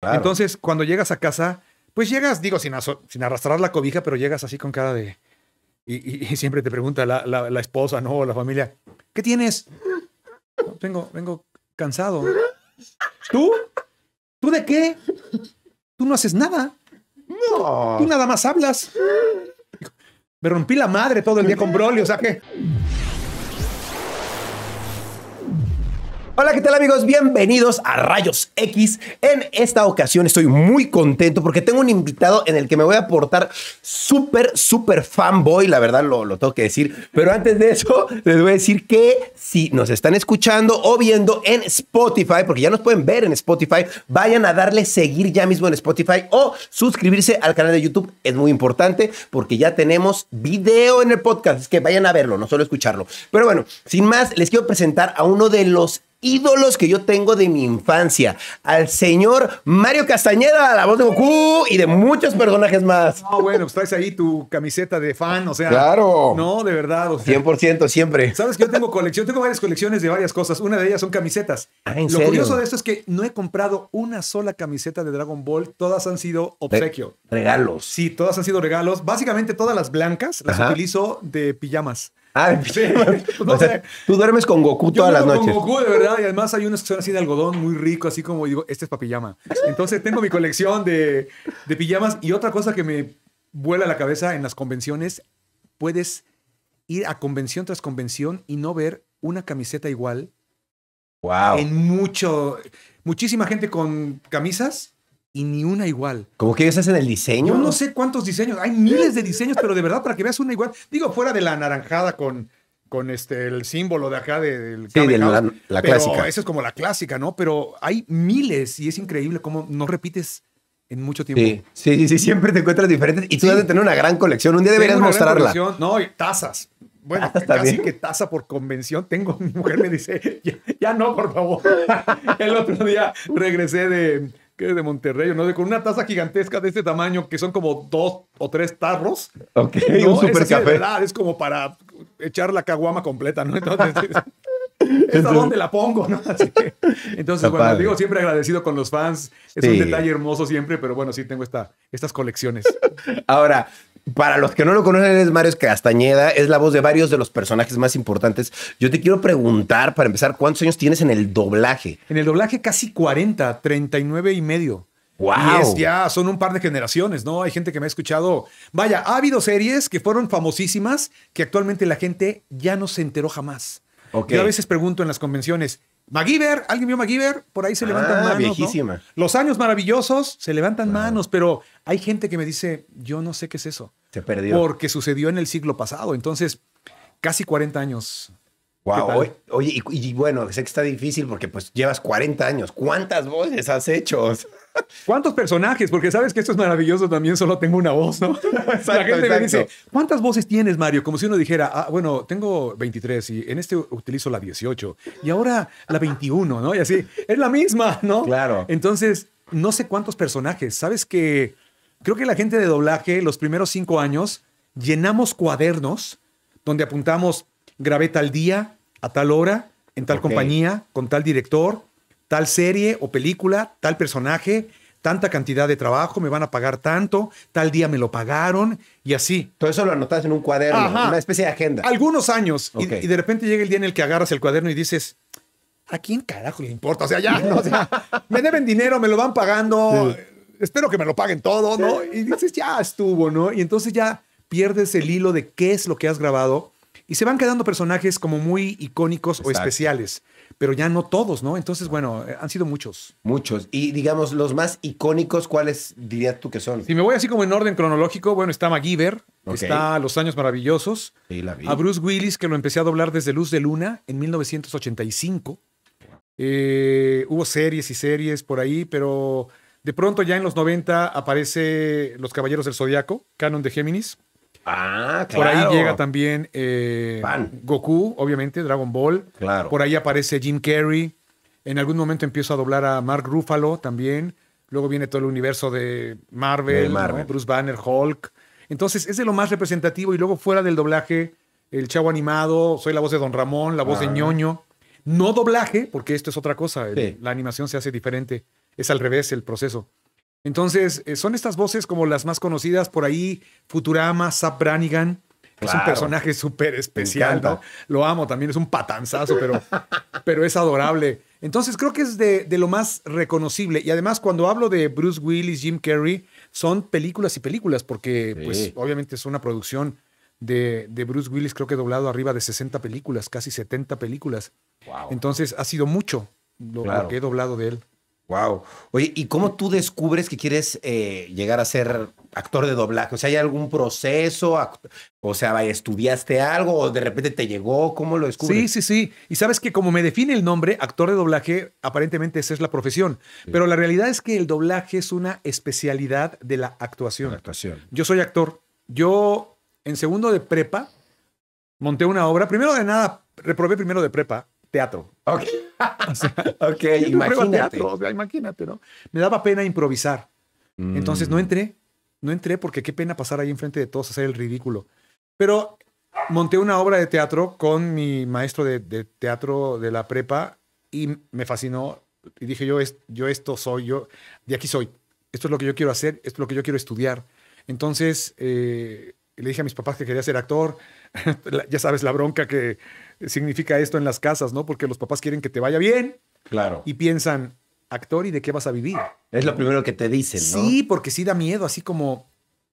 Entonces, cuando llegas a casa, pues llegas, digo, sin, arrastrar la cobija, pero llegas así con cara de... Y, siempre te pregunta la, esposa, ¿no? la familia, ¿qué tienes? Vengo, vengo cansado. ¿Tú? ¿Tú de qué? Tú no haces nada. No. Tú nada más hablas. Me rompí la madre todo el día con Broly, o sea que... Hola, ¿qué tal amigos? Bienvenidos a Rayos X. En esta ocasión estoy muy contento porque tengo un invitado en el que me voy a aportar súper, súper fanboy, la verdad lo, lo tengo que decir. Pero antes de eso, les voy a decir que si nos están escuchando o viendo en Spotify, porque ya nos pueden ver en Spotify, vayan a darle seguir ya mismo en Spotify o suscribirse al canal de YouTube. Es muy importante porque ya tenemos video en el podcast, es que vayan a verlo, no solo escucharlo. Pero bueno, sin más, les quiero presentar a uno de los ídolos que yo tengo de mi infancia, al señor Mario Castañeda, la voz de Goku y de muchos personajes más. No, bueno, pues traes ahí tu camiseta de fan, o sea. Claro. No, de verdad. 100% siempre. Sabes que yo tengo colección, tengo varias colecciones de varias cosas. Una de ellas son camisetas. Ah, Lo curioso de esto es que no he comprado una sola camiseta de Dragon Ball, todas han sido obsequio. regalos. Sí, todas han sido regalos. Básicamente todas las blancas las utilizo de pijamas. tú duermes con Goku todas las noches. Con Goku, de verdad. Y además hay unos que son así de algodón, muy rico, así como digo, este es para pijama. Entonces tengo mi colección de, pijamas. Y otra cosa que me vuela la cabeza en las convenciones, puedes ir a convención tras convención y no ver una camiseta igual. Wow. En mucho, muchísima gente con camisas y ni una igual. ¿Cómo que ellos hacen el diseño? Yo no sé cuántos diseños, hay miles de diseños, pero de verdad para que veas una igual. Digo, fuera de la anaranjada con, con este, el símbolo de acá del... Sí, de la, la pero clásica. Esa es como la clásica, ¿no? Pero hay miles y es increíble cómo no repites en mucho tiempo. Sí, sí, sí, siempre te encuentras diferentes y tú sí. debes tener una gran colección. Un día deberías mostrarla. No, tazas. Bueno, ¿Tazas que taza por convención tengo. Mi mujer me dice, ya no, por favor. El otro día regresé de, que de Monterrey, ¿no? De, con una taza gigantesca de este tamaño, que son como dos o tres tarros. Ok, es es como para echar la caguama completa, ¿no? Entonces, ¿esta dónde la pongo? entonces, bueno, digo, siempre agradecido con los fans. Es un detalle hermoso siempre, pero bueno, sí tengo estas colecciones. Ahora, para los que no lo conocen, es Mario Castañeda, es la voz de varios de los personajes más importantes. Yo te quiero preguntar, para empezar, ¿cuántos años tienes en el doblaje? En el doblaje casi 40, 39 y medio. Wow. ya, son un par de generaciones, ¿no? Hay gente que me ha escuchado. Vaya, ha habido series que fueron famosísimas que actualmente la gente ya no se enteró jamás. Yo a veces pregunto en las convenciones, MacGyver, ¿alguien vio MacGyver? Por ahí se ah, levantan manos. Viejísima. Los años maravillosos se levantan manos, pero hay gente que me dice, yo no sé qué es eso. Se perdió. Porque sucedió en el siglo pasado. Entonces, casi 40 años Wow, oye, y, bueno, sé que está difícil porque pues llevas 40 años. ¿Cuántas voces has hecho? ¿Cuántos personajes? Porque sabes que esto es maravilloso también, solo tengo una voz, ¿no? La gente me dice, ¿cuántas voces tienes, Mario? Como si uno dijera, ah, bueno, tengo 23 y en este utilizo la 18 y ahora la 21, ¿no? Y así, es la misma, ¿no? Claro. Entonces, no sé cuántos personajes. Sabes que creo que la gente de doblaje, los primeros cinco años, llenamos cuadernos donde apuntamos, graveta al día, a tal hora, en tal compañía, con tal director, tal serie o película, tal personaje, tanta cantidad de trabajo, me van a pagar tanto, tal día me lo pagaron y así. Todo eso lo anotas en un cuaderno, una especie de agenda. Algunos años y, de repente llega el día en el que agarras el cuaderno y dices, ¿a quién carajo le importa? O sea, ya, no, me deben dinero, me lo van pagando, espero que me lo paguen todo, ¿no? Y dices, ya estuvo, ¿no? Y entonces ya pierdes el hilo de qué es lo que has grabado y se van quedando personajes como muy icónicos o especiales, pero ya no todos, ¿no? Entonces, bueno, eh, han sido muchos. Muchos. Y digamos, los más icónicos, ¿cuáles dirías tú que son? Si me voy así como en orden cronológico, bueno, está MacGyver, está Los Años Maravillosos, a Bruce Willis, que lo empecé a doblar desde Luz de Luna en 1985. Eh, hubo series y series por ahí, pero de pronto ya en los 90 aparece Los Caballeros del Zodiaco, Canon de Géminis. Ah, Por ahí llega también eh, Goku, obviamente, Dragon Ball. Por ahí aparece Jim Carrey. En algún momento empiezo a doblar a Mark Ruffalo también. Luego viene todo el universo de Marvel, Bruce Banner, Hulk. Entonces, es de lo más representativo. Y luego, fuera del doblaje, el chavo animado, soy la voz de Don Ramón, la voz de ah. ñoño. No doblaje, porque esto es otra cosa. La animación se hace diferente. Es al revés el proceso. Entonces, eh, son estas voces como las más conocidas por ahí, Futurama, Zap Brannigan. Es un personaje súper especial, Lo amo, también es un patanzazo, pero, pero es adorable. Entonces, creo que es de, lo más reconocible. Y además, cuando hablo de Bruce Willis, Jim Carrey, son películas y películas, porque pues obviamente es una producción de, Bruce Willis, creo que doblado arriba de 60 películas, casi 70 películas. Entonces, ha sido mucho lo que he doblado de él. Wow. Oye, ¿y cómo tú descubres que quieres eh, llegar a ser actor de doblaje? O sea, ¿hay algún proceso? O sea, ¿estudiaste algo o de repente te llegó? ¿Cómo lo descubres? Sí, sí, sí. Y sabes que como me define el nombre, actor de doblaje, aparentemente esa es la profesión. Pero la realidad es que el doblaje es una especialidad de la actuación. La actuación. Yo soy actor. Yo, en segundo de prepa, monté una obra. Primero de nada, reprobé primero de prepa teatro. Ok, o imagínate. imagínate, ¿no? Me daba pena improvisar. Entonces no mm. entré, no entré porque qué pena pasar ahí enfrente de todos, hacer el ridículo. Pero monté una obra de teatro con mi maestro de, teatro de la prepa y me fascinó. Y dije, yo, yo esto soy, yo de aquí soy. Esto es lo que yo quiero hacer, esto es lo que yo quiero estudiar. Entonces eh, le dije a mis papás que quería ser actor. ya sabes la bronca que significa esto en las casas, ¿no? Porque los papás quieren que te vaya bien. Claro. Y piensan, actor, ¿y de qué vas a vivir? Es lo primero que te dicen, ¿no? Sí, porque sí da miedo, así como...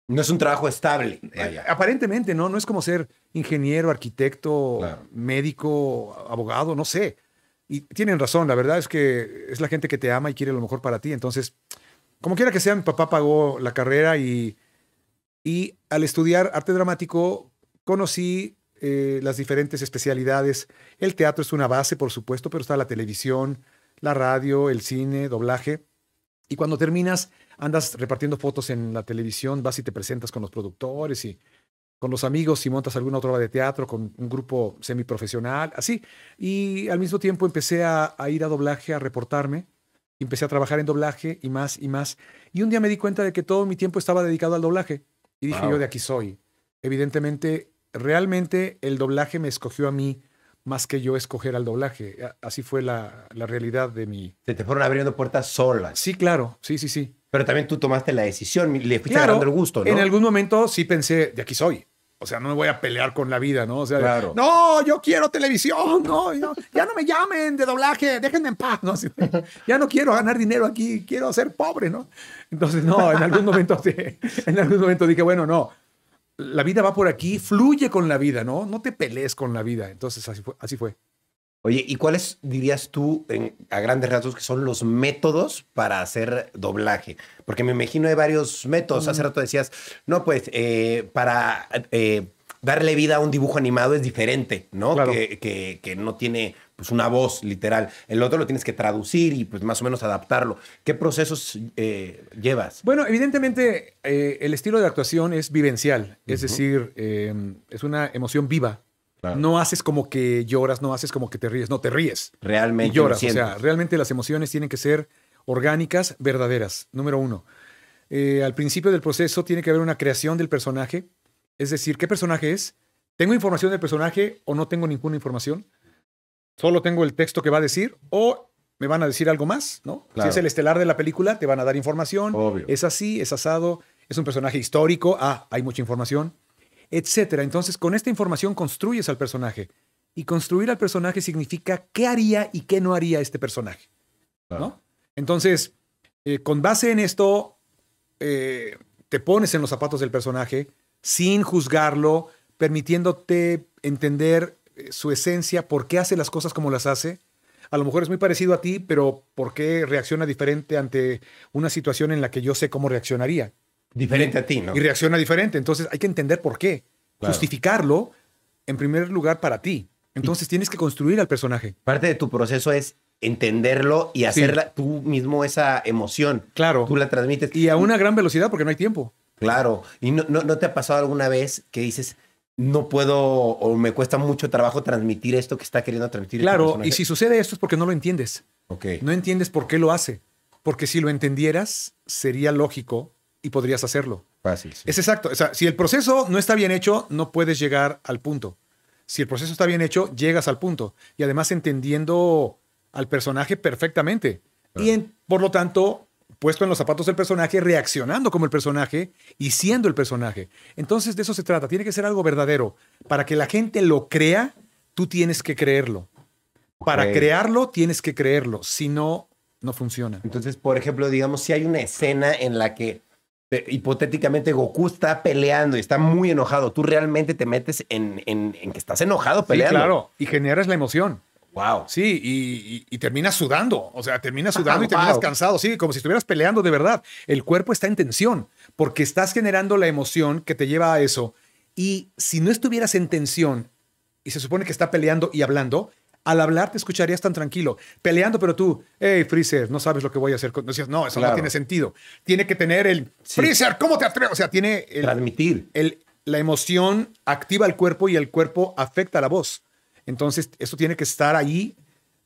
No es un trabajo estable. Eh, aparentemente, ¿no? No es como ser ingeniero, arquitecto, médico, abogado, no sé. Y tienen razón, la verdad es que es la gente que te ama y quiere lo mejor para ti. Entonces, como quiera que sea, papá pagó la carrera y, y al estudiar arte dramático conocí eh, las diferentes especialidades. El teatro es una base, por supuesto, pero está la televisión, la radio, el cine, doblaje. Y cuando terminas, andas repartiendo fotos en la televisión, vas y te presentas con los productores y con los amigos si montas alguna otra obra de teatro con un grupo semiprofesional, así. Y al mismo tiempo empecé a, ir a doblaje, a reportarme. Empecé a trabajar en doblaje y más y más. Y un día me di cuenta de que todo mi tiempo estaba dedicado al doblaje. Y dije, yo de aquí soy. Evidentemente, realmente el doblaje me escogió a mí más que yo escoger al doblaje. Así fue la, la realidad de mi... Se te fueron abriendo puertas solas. Sí, claro, sí, sí, sí. Pero también tú tomaste la decisión, le fuiste claro, agarrando el gusto, ¿no? En algún momento sí pensé, de aquí soy. O sea, no me voy a pelear con la vida, ¿no? O sea, claro. no, yo quiero televisión, no, ya no me llamen de doblaje, déjenme en paz, ¿no? ya no quiero ganar dinero aquí, quiero ser pobre, ¿no? Entonces, no, en algún momento, en algún momento dije, bueno, no, la vida va por aquí, fluye con la vida, ¿no? No te pelees con la vida. Entonces, así fue. Así fue. Oye, ¿y cuáles dirías tú, a grandes rasgos, que son los métodos para hacer doblaje? Porque me imagino hay varios métodos. Hace mm. rato decías, no, pues, eh, para eh, darle vida a un dibujo animado es diferente, ¿no? que, no tiene pues una voz literal. El otro lo tienes que traducir y pues más o menos adaptarlo. ¿Qué procesos eh, llevas? Bueno, evidentemente eh, el estilo de actuación es vivencial, es decir, em, es una emoción viva. No haces como que lloras, no haces como que te ríes, no te ríes. Realmente. lloras. O sea, realmente las emociones tienen que ser orgánicas, verdaderas. Número uno. Eh, al principio del proceso tiene que haber una creación del personaje, es decir, qué personaje es, tengo información del personaje o no tengo ninguna información solo tengo el texto que va a decir o me van a decir algo más, ¿no? Si es el estelar de la película, te van a dar información. Es así, es asado, es un personaje histórico, ah, hay mucha información, etcétera. Entonces, con esta información construyes al personaje. Y construir al personaje significa qué haría y qué no haría este personaje, ¿no? Entonces, eh, con base en esto, eh, te pones en los zapatos del personaje sin juzgarlo, permitiéndote entender eh, su esencia, por qué hace las cosas como las hace. A lo mejor es muy parecido a ti, pero ¿por qué reacciona diferente ante una situación en la que yo sé cómo reaccionaría? Diferente a ti, ¿no? Y reacciona diferente. Entonces hay que entender por qué. Justificarlo, en primer lugar, para ti. Entonces tienes que construir al personaje. Parte de tu proceso es entenderlo y hacer tú mismo esa emoción. Claro. Tú la transmites. Y a una gran velocidad porque no hay tiempo. Claro. ¿Y no te ha pasado alguna vez que dices, no puedo o me cuesta mucho trabajo transmitir esto que está queriendo transmitir. Este claro, y si sucede esto es porque no lo entiendes. Okay. No entiendes por qué lo hace. Porque si lo entendieras, sería lógico y podrías hacerlo. Fácil. Es exacto. O sea, si el proceso no está bien hecho, no puedes llegar al punto. Si el proceso está bien hecho, llegas al punto. Y además entendiendo al personaje perfectamente. Y por lo tanto, puesto en los zapatos del personaje, reaccionando como el personaje y siendo el personaje. Entonces de eso se trata, tiene que ser algo verdadero. Para que la gente lo crea, tú tienes que creerlo. Para crearlo, tienes que creerlo, si no, no funciona. Entonces, por ejemplo, digamos, si hay una escena en la que eh, hipotéticamente Goku está peleando y está muy enojado, tú realmente te metes en, en, que estás enojado peleando. claro, y generas la emoción. Wow. Sí, y, terminas sudando, o sea, terminas ah, sudando y terminas cansado, sí, como si estuvieras peleando de verdad. El cuerpo está en tensión porque estás generando la emoción que te lleva a eso. Y si no estuvieras en tensión y se supone que está peleando y hablando, al hablar te escucharías tan tranquilo, peleando, pero tú, hey, Freezer, no sabes lo que voy a hacer. No, eso no tiene sentido. Tiene que tener el, Freezer, ¿cómo te atreves? O sea, tiene el... El, la emoción activa el cuerpo y el cuerpo afecta la voz. Entonces, esto tiene que estar ahí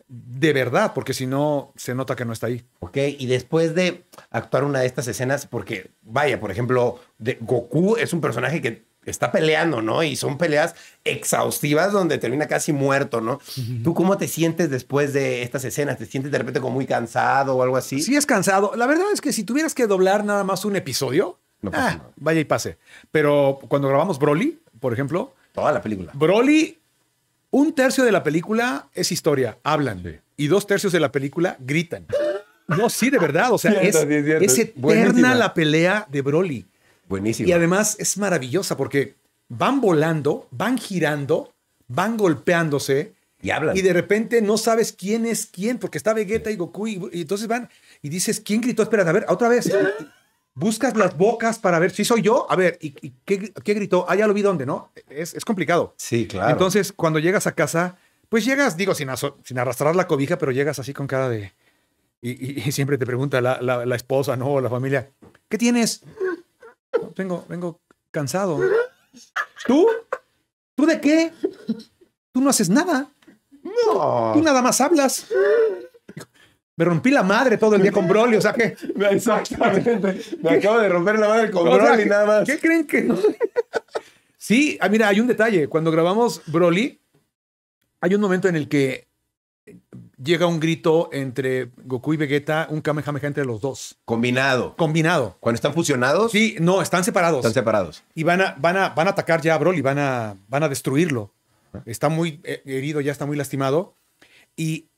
de verdad, porque si no, se nota que no está ahí. Ok, y después de actuar una de estas escenas, porque, vaya, por ejemplo, de Goku es un personaje que está peleando, ¿no? Y son peleas exhaustivas donde termina casi muerto, ¿no? ¿Tú cómo te sientes después de estas escenas? ¿Te sientes de repente como muy cansado o algo así? Sí, es cansado. La verdad es que si tuvieras que doblar nada más un episodio, no ah, pasa vaya y pase. Pero cuando grabamos Broly, por ejemplo... Toda la película. Broly un tercio de la película es historia, hablan. Y dos tercios de la película gritan. No, sí, de verdad. O sea, es, eterna la pelea de Broly. Buenísimo. Y además es maravillosa porque van volando, van girando, van golpeándose. Y hablan. Y de repente no sabes quién es quién, porque está Vegeta y Goku. Y, y entonces van y dices, ¿quién gritó? Espera, a ver, otra vez buscas las bocas para ver si soy yo. A ver, ¿y, qué, gritó? Ah, ya lo vi dónde, ¿no? Es, complicado. Sí, claro. Entonces, cuando llegas a casa, pues llegas, digo, sin, arrastrar la cobija, pero llegas así con cara de. Y, siempre te pregunta la, esposa, ¿no? O la familia, ¿qué tienes? vengo, vengo cansado. ¿Tú? ¿Tú de qué? Tú no haces nada. No. Tú nada más hablas. Me rompí la madre todo el día con Broly, o sea que. Exactamente. Me acabo de romper la madre con Broly, nada más. ¿Qué creen que sí, ah, mira, hay un detalle. Cuando grabamos Broly, hay un momento en el que llega un grito entre Goku y Vegeta, un Kamehameha entre los dos. Combinado. Combinado. ¿Cuando están fusionados? Sí, no, están separados. Están separados. Y van a, van a, van a atacar ya a Broly, van a, van a destruirlo. Ah. Está muy eh, herido, ya está muy lastimado. Y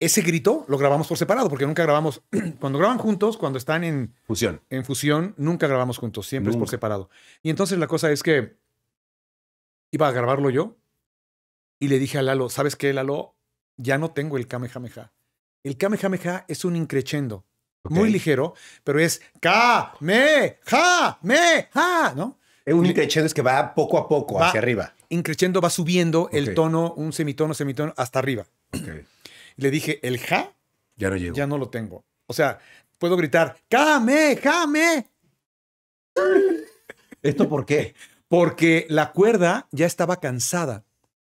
ese grito lo grabamos por separado, porque nunca grabamos. cuando graban juntos, cuando están en fusión, en fusión nunca grabamos juntos, siempre es por separado. Y entonces la cosa es que iba a grabarlo yo y le dije a Lalo: ¿Sabes qué, Lalo? Ya no tengo el Kamehameha. El Kamehameha es un increchendo. Muy ligero, pero es Kamehameha, me, ja, me, ja, ¿no? Eh, un increchendo es que va poco a poco hacia arriba. Increchendo va subiendo el tono, un semitono, semitono, hasta arriba le dije, el ja, ya no, ya no lo tengo. O sea, puedo gritar, ¡Kame, jame! ¿Esto por qué? Porque la cuerda ya estaba cansada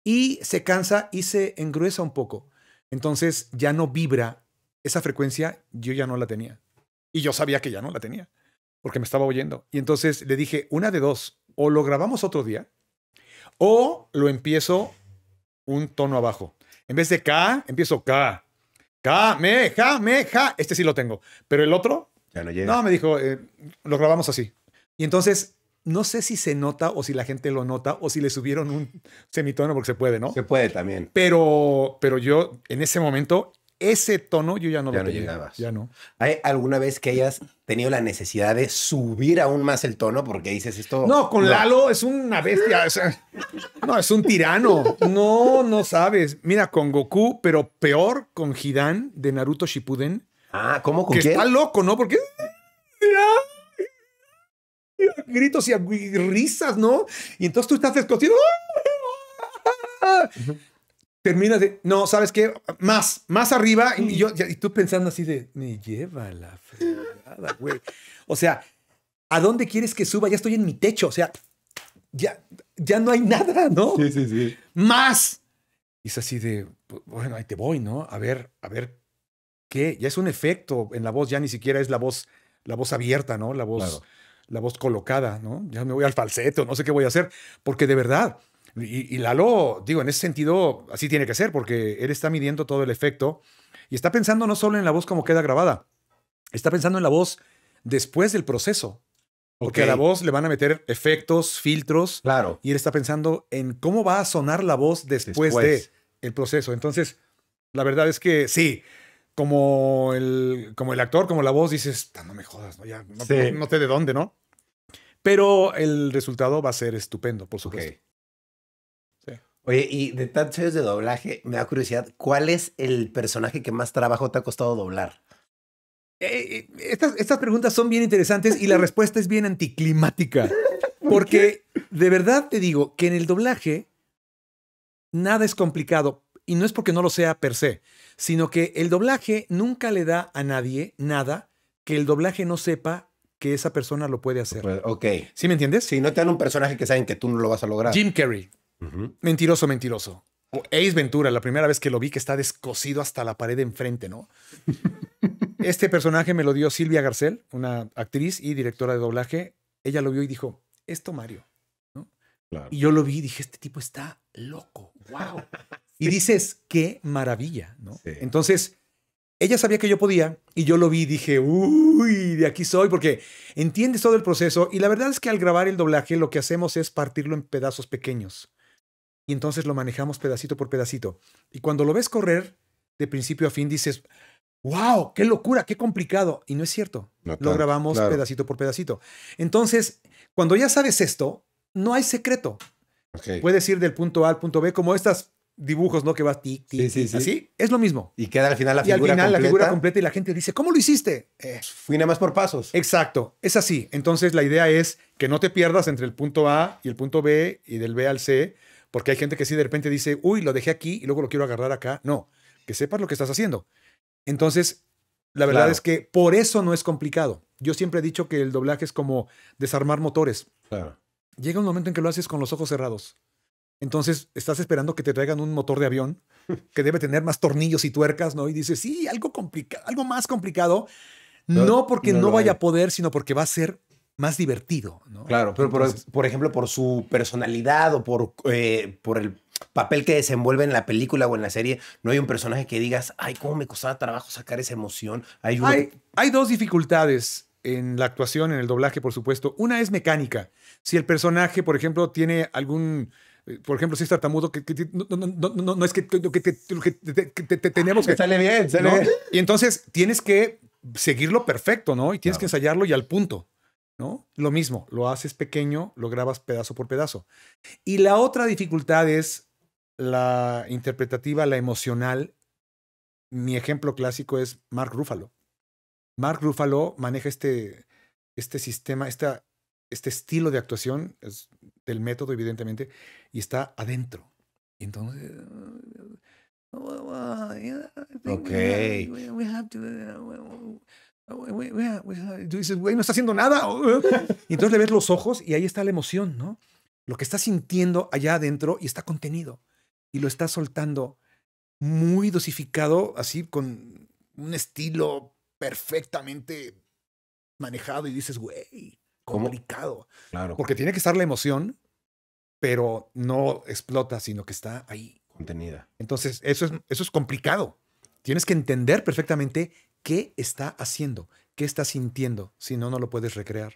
y se cansa y se engruesa un poco. Entonces ya no vibra esa frecuencia, yo ya no la tenía. Y yo sabía que ya no la tenía, porque me estaba oyendo. Y entonces le dije, una de dos, o lo grabamos otro día, o lo empiezo un tono abajo. En vez de K, empiezo K. K, me, ja, me, ja. Este sí lo tengo. Pero el otro. Ya no llega. No, me dijo, eh, lo grabamos así. Y entonces, no sé si se nota o si la gente lo nota o si le subieron un semitono porque se puede, ¿no? Se puede también. Pero, pero yo en ese momento ese tono yo ya no lo llegabas. Ya no. ¿Hay alguna vez que hayas tenido la necesidad de subir aún más el tono porque dices esto? No, con Lalo es una bestia. no, es un tirano. No, no sabes. Mira, con Goku, pero peor con Hidan de Naruto Shippuden. Ah, ¿cómo con Que está loco, ¿no? Porque... Gritos y risas, ¿no? Y entonces tú estás descosido terminas de, no, ¿sabes qué? Más, más arriba. Y, yo, y tú pensando así de, me lleva la fregada, güey. O sea, ¿a dónde quieres que suba? Ya estoy en mi techo, o sea, ya, ya no hay nada, ¿no? Sí, sí, sí. Más. Y es así de, pues, bueno, ahí te voy, ¿no? A ver, a ver, ¿qué? Ya es un efecto en la voz, ya ni siquiera es la voz, la voz abierta, ¿no? La voz, la voz colocada, ¿no? Ya me voy al falseto, no sé qué voy a hacer, porque de verdad, y, Lalo, digo, en ese sentido, así tiene que ser, porque él está midiendo todo el efecto y está pensando no solo en la voz como queda grabada, está pensando en la voz después del proceso. Porque a la voz le van a meter efectos, filtros. Claro. Y él está pensando en cómo va a sonar la voz después, del proceso. Entonces, la verdad es que sí, como el, como el actor, como la voz, dices, no me jodas, ¿no? Ya, no, sé de dónde, ¿no? Pero el resultado va a ser estupendo, por supuesto. Oye, y de tantos años de doblaje, me da curiosidad, ¿cuál es el personaje que más trabajo te ha costado doblar? Eh, eh, estas, estas preguntas son bien interesantes y la respuesta es bien anticlimática. Porque de verdad te digo que en el doblaje nada es complicado. Y no es porque no lo sea per se, sino que el doblaje nunca le da a nadie nada que el doblaje no sepa que esa persona lo puede hacer. Ok. ¿Sí me entiendes? Si no te dan un personaje que saben que tú no lo vas a lograr. Jim Carrey. Mentiroso, mentiroso. Ace Ventura, la primera vez que lo vi, que está descosido hasta la pared de enfrente, ¿no? este personaje me lo dio Silvia Garcel, una actriz y directora de doblaje. Ella lo vio y dijo, esto Mario. ¿no? Y yo lo vi y dije, este tipo está loco, wow. y dices, qué maravilla, ¿no? Entonces, ella sabía que yo podía y yo lo vi y dije, uy, de aquí soy, porque entiendes todo el proceso. Y la verdad es que al grabar el doblaje lo que hacemos es partirlo en pedazos pequeños y entonces lo manejamos pedacito por pedacito. Y cuando lo ves correr, de principio a fin dices, wow, qué locura, qué complicado. Y no es cierto. lo grabamos pedacito por pedacito. Entonces, cuando ya sabes esto, no hay secreto. Puedes ir del punto A al punto B como estas dibujos, ¿no? Que va tic, tic, sí, sí, sí. así. Es lo mismo. Y queda al final la y al final completa. la figura completa y la gente dice, ¿cómo lo hiciste? Eh, pues Fui nada más por pasos. Exacto, es así. Entonces la idea es que no te pierdas entre el punto A y el punto B y del B al C, porque hay gente que sí de repente dice, uy, lo dejé aquí y luego lo quiero agarrar acá. No, que sepas lo que estás haciendo. Entonces, la verdad es que por eso no es complicado. Yo siempre he dicho que el doblaje es como desarmar motores. Llega un momento en que lo haces con los ojos cerrados. Entonces estás esperando que te traigan un motor de avión que debe tener más tornillos y tuercas, ¿no? Y dices, sí, algo complicado, algo más complicado. No, porque no, vaya a poder, sino porque va a ser más divertido. ¿no? Claro, pero por, ejemplo, por su personalidad o por, eh, por el papel que desenvuelve en la película o en la serie, no hay un personaje que digas, ay, cómo me costaba trabajo sacar esa emoción. Hay, hay, dos dificultades en la actuación, en el doblaje, por supuesto. Una es mecánica. Si el personaje, por ejemplo, tiene algún... Eh, por ejemplo, si es tartamudo, que, no, no, no, es que, te, tenemos ah, que... Sale bien, sale bien. Y entonces tienes que seguirlo perfecto, ¿no? Y tienes que ensayarlo y al punto. ¿no? Lo mismo, lo haces pequeño, lo grabas pedazo por pedazo. Y la otra dificultad es la interpretativa, la emocional. Mi ejemplo clásico es Mark Ruffalo. Mark Ruffalo maneja este, este sistema, esta, este estilo de actuación, del método, evidentemente, y está adentro. Y entonces. Ok. Oh, dices, güey, no está haciendo nada. Oh, y entonces le ves los ojos y ahí está la emoción, ¿no? Lo que está sintiendo allá adentro y está contenido. Y lo está soltando muy dosificado, así con un estilo perfectamente manejado. Y dices, güey, complicado. Claro. Porque tiene que estar la emoción, pero no explota, sino que está ahí. Contenida. Entonces, eso es, eso es complicado. Tienes que entender perfectamente qué está haciendo, qué está sintiendo, si no, no lo puedes recrear.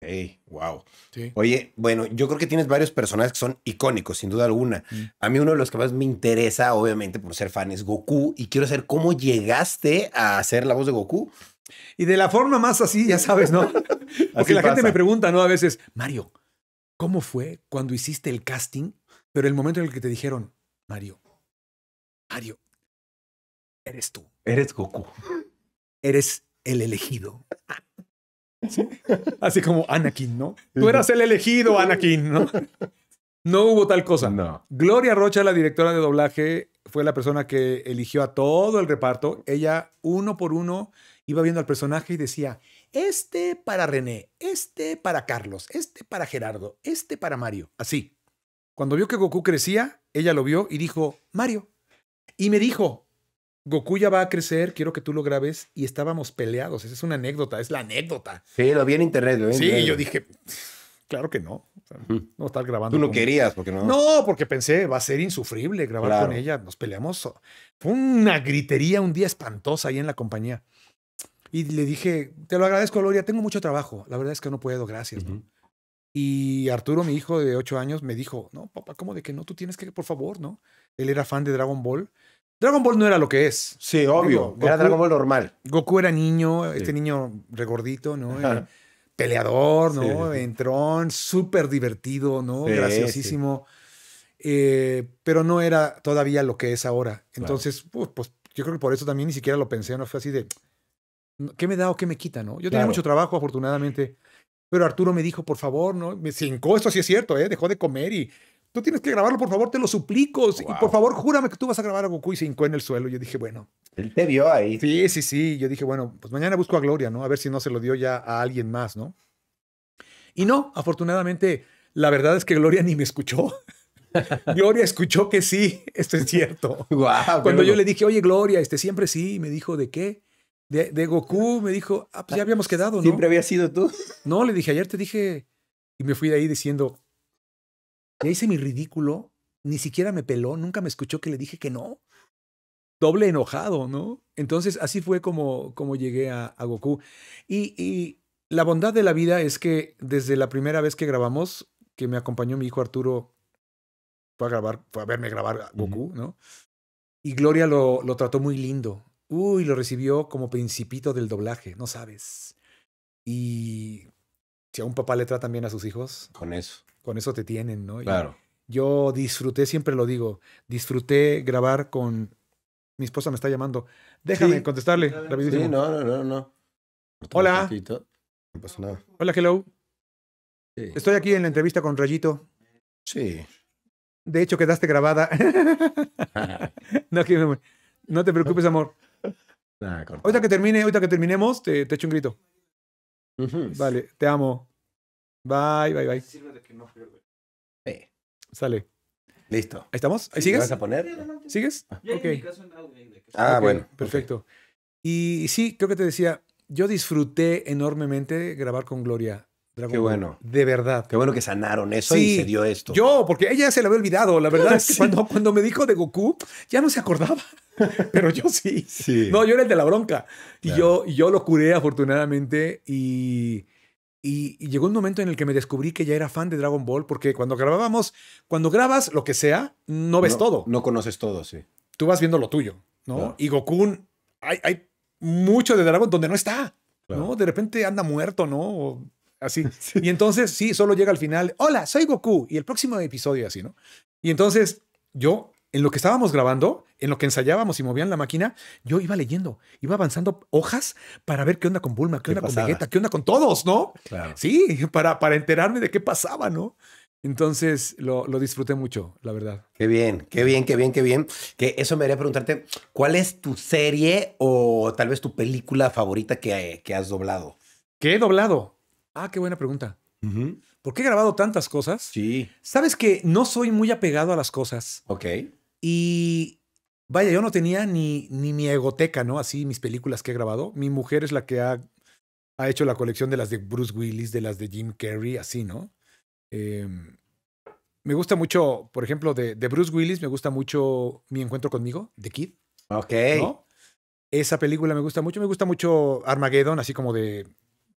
Ey, wow. Oye, bueno, yo creo que tienes varios personajes que son icónicos, sin duda alguna. Mm. A mí uno de los que más me interesa, obviamente, por ser fan, es Goku. Y quiero saber cómo llegaste a hacer la voz de Goku. Y de la forma más así, ya sabes, ¿no? Porque la gente me pregunta, ¿no? A veces, Mario, ¿cómo fue cuando hiciste el casting? Pero el momento en el que te dijeron, Mario, Mario, eres tú. Eres Goku eres el elegido. Así como Anakin, ¿no? Tú eras el elegido, Anakin, ¿no? No hubo tal cosa. No. Gloria Rocha, la directora de doblaje, fue la persona que eligió a todo el reparto. Ella, uno por uno, iba viendo al personaje y decía, este para René, este para Carlos, este para Gerardo, este para Mario. Así. Cuando vio que Goku crecía, ella lo vio y dijo, Mario. Y me dijo, Goku ya va a crecer, quiero que tú lo grabes. Y estábamos peleados. Esa es una anécdota, es la anécdota. Sí, lo vi en internet. sí, yo dije, claro que no. Mm. no estar grabando. Tú no querías, porque no. No, porque pensé, va a ser insufrible grabar con ella. Nos peleamos. Fue una gritería un día espantosa ahí en la compañía. Y le dije, te lo agradezco, Gloria, tengo mucho trabajo. La verdad es que no puedo, gracias. Y Arturo, mi hijo de ocho años, me dijo, no, papá, ¿cómo de que no? Tú tienes que, por favor, ¿no? Él era fan de Dragon Ball. Dragon Ball no era lo que es. Sí, obvio. era Dragon Ball normal. Goku era niño, este niño regordito, ¿no? peleador, ¿no? Entrón, súper divertido, ¿no? Graciosísimo. Eh, pero no era todavía lo que es ahora. Entonces, pues, pues, yo creo que por eso también ni siquiera lo pensé, no fue así de, ¿qué me da o qué me quita, no? Yo tenía mucho trabajo, afortunadamente. Pero Arturo me dijo, por favor, ¿no? Me cincó, esto sí es cierto, ¿eh? Dejó de comer y Tú tienes que grabarlo, por favor, te lo suplico. Y por favor, júrame que tú vas a grabar a Goku y se hincó en el suelo. Yo dije, bueno. Él te vio ahí. Sí, sí, sí. Yo dije, bueno, pues mañana busco a Gloria, ¿no? A ver si no se lo dio ya a alguien más, ¿no? Y no, afortunadamente, la verdad es que Gloria ni me escuchó. Gloria escuchó que sí, esto es cierto. Wow, Cuando yo le dije, oye, Gloria, este siempre sí, me dijo, ¿de qué? De, de Goku, me dijo, ah, pues ya habíamos quedado, ¿no? Siempre había sido tú. No, le dije, ayer te dije, y me fui de ahí diciendo, ya hice mi ridículo, ni siquiera me peló, nunca me escuchó que le dije que no. Doble enojado, ¿no? Entonces así fue como, como llegué a, Goku. Y, la bondad de la vida es que desde la primera vez que grabamos, que me acompañó mi hijo Arturo, fue a grabar, fue verme grabar a Goku, ¿no? Y Gloria lo, lo trató muy lindo. Uy, lo recibió como principito del doblaje, no sabes. Y si a un papá le tratan bien a sus hijos. Con eso con eso te tienen, ¿no? Claro. yo disfruté, siempre lo digo, disfruté grabar con... Mi esposa me está llamando. Déjame contestarle. Sí, no, no, no, no. Hola. Hola, hello. Estoy aquí en la entrevista con Rayito. Sí. De hecho, quedaste grabada. no, no te preocupes, amor. ahorita que termine, ahorita que terminemos, te, echo un grito. Vale, te amo. Bye, bye, bye. Sale. Listo. ¿Ahí estamos? sigues? ¿Sigues? Ah, bueno. Perfecto. Y sí, creo que te decía, yo disfruté enormemente grabar con Gloria. Dragon Qué bueno. De verdad. Qué bueno que sanaron eso y se dio esto. Yo, porque ella se la había olvidado. La verdad es cuando, me dijo de Goku, ya no se acordaba. Pero yo sí. sí. No, yo era el de la bronca. Y, yo, y yo lo curé afortunadamente y y, llegó un momento en el que me descubrí que ya era fan de Dragon Ball, porque cuando grabábamos, cuando grabas lo que sea, no ves todo. No conoces todo, sí. Tú vas viendo lo tuyo, ¿no? Y Goku, hay, mucho de Dragon donde no está, ¿no? De repente anda muerto, ¿no? así. Y entonces, sí, solo llega al final, hola, soy Goku, y el próximo episodio así, ¿no? Y entonces yo en lo que estábamos grabando, en lo que ensayábamos y movían la máquina, yo iba leyendo, iba avanzando hojas para ver qué onda con Bulma, qué onda con Vegeta, qué onda con todos, ¿no? Claro. Sí, para, para enterarme de qué pasaba, ¿no? Entonces lo, disfruté mucho, la verdad. Qué bien, qué bien, qué bien, qué bien. Que eso me haría preguntarte, ¿cuál es tu serie o tal vez tu película favorita que, que has doblado? ¿Qué he doblado? Ah, qué buena pregunta. ¿Por qué he grabado tantas cosas? Sí. Sabes que no soy muy apegado a las cosas. Ok. Y vaya, yo no tenía ni, ni mi egoteca, ¿no? Así mis películas que he grabado. Mi mujer es la que ha, ha hecho la colección de las de Bruce Willis, de las de Jim Carrey, así, ¿no? Em, me gusta mucho, por ejemplo, de, de, Bruce Willis, me gusta mucho Mi Encuentro conmigo, The Kid. Ok. Esa película me gusta mucho. Me gusta mucho Armageddon, así como de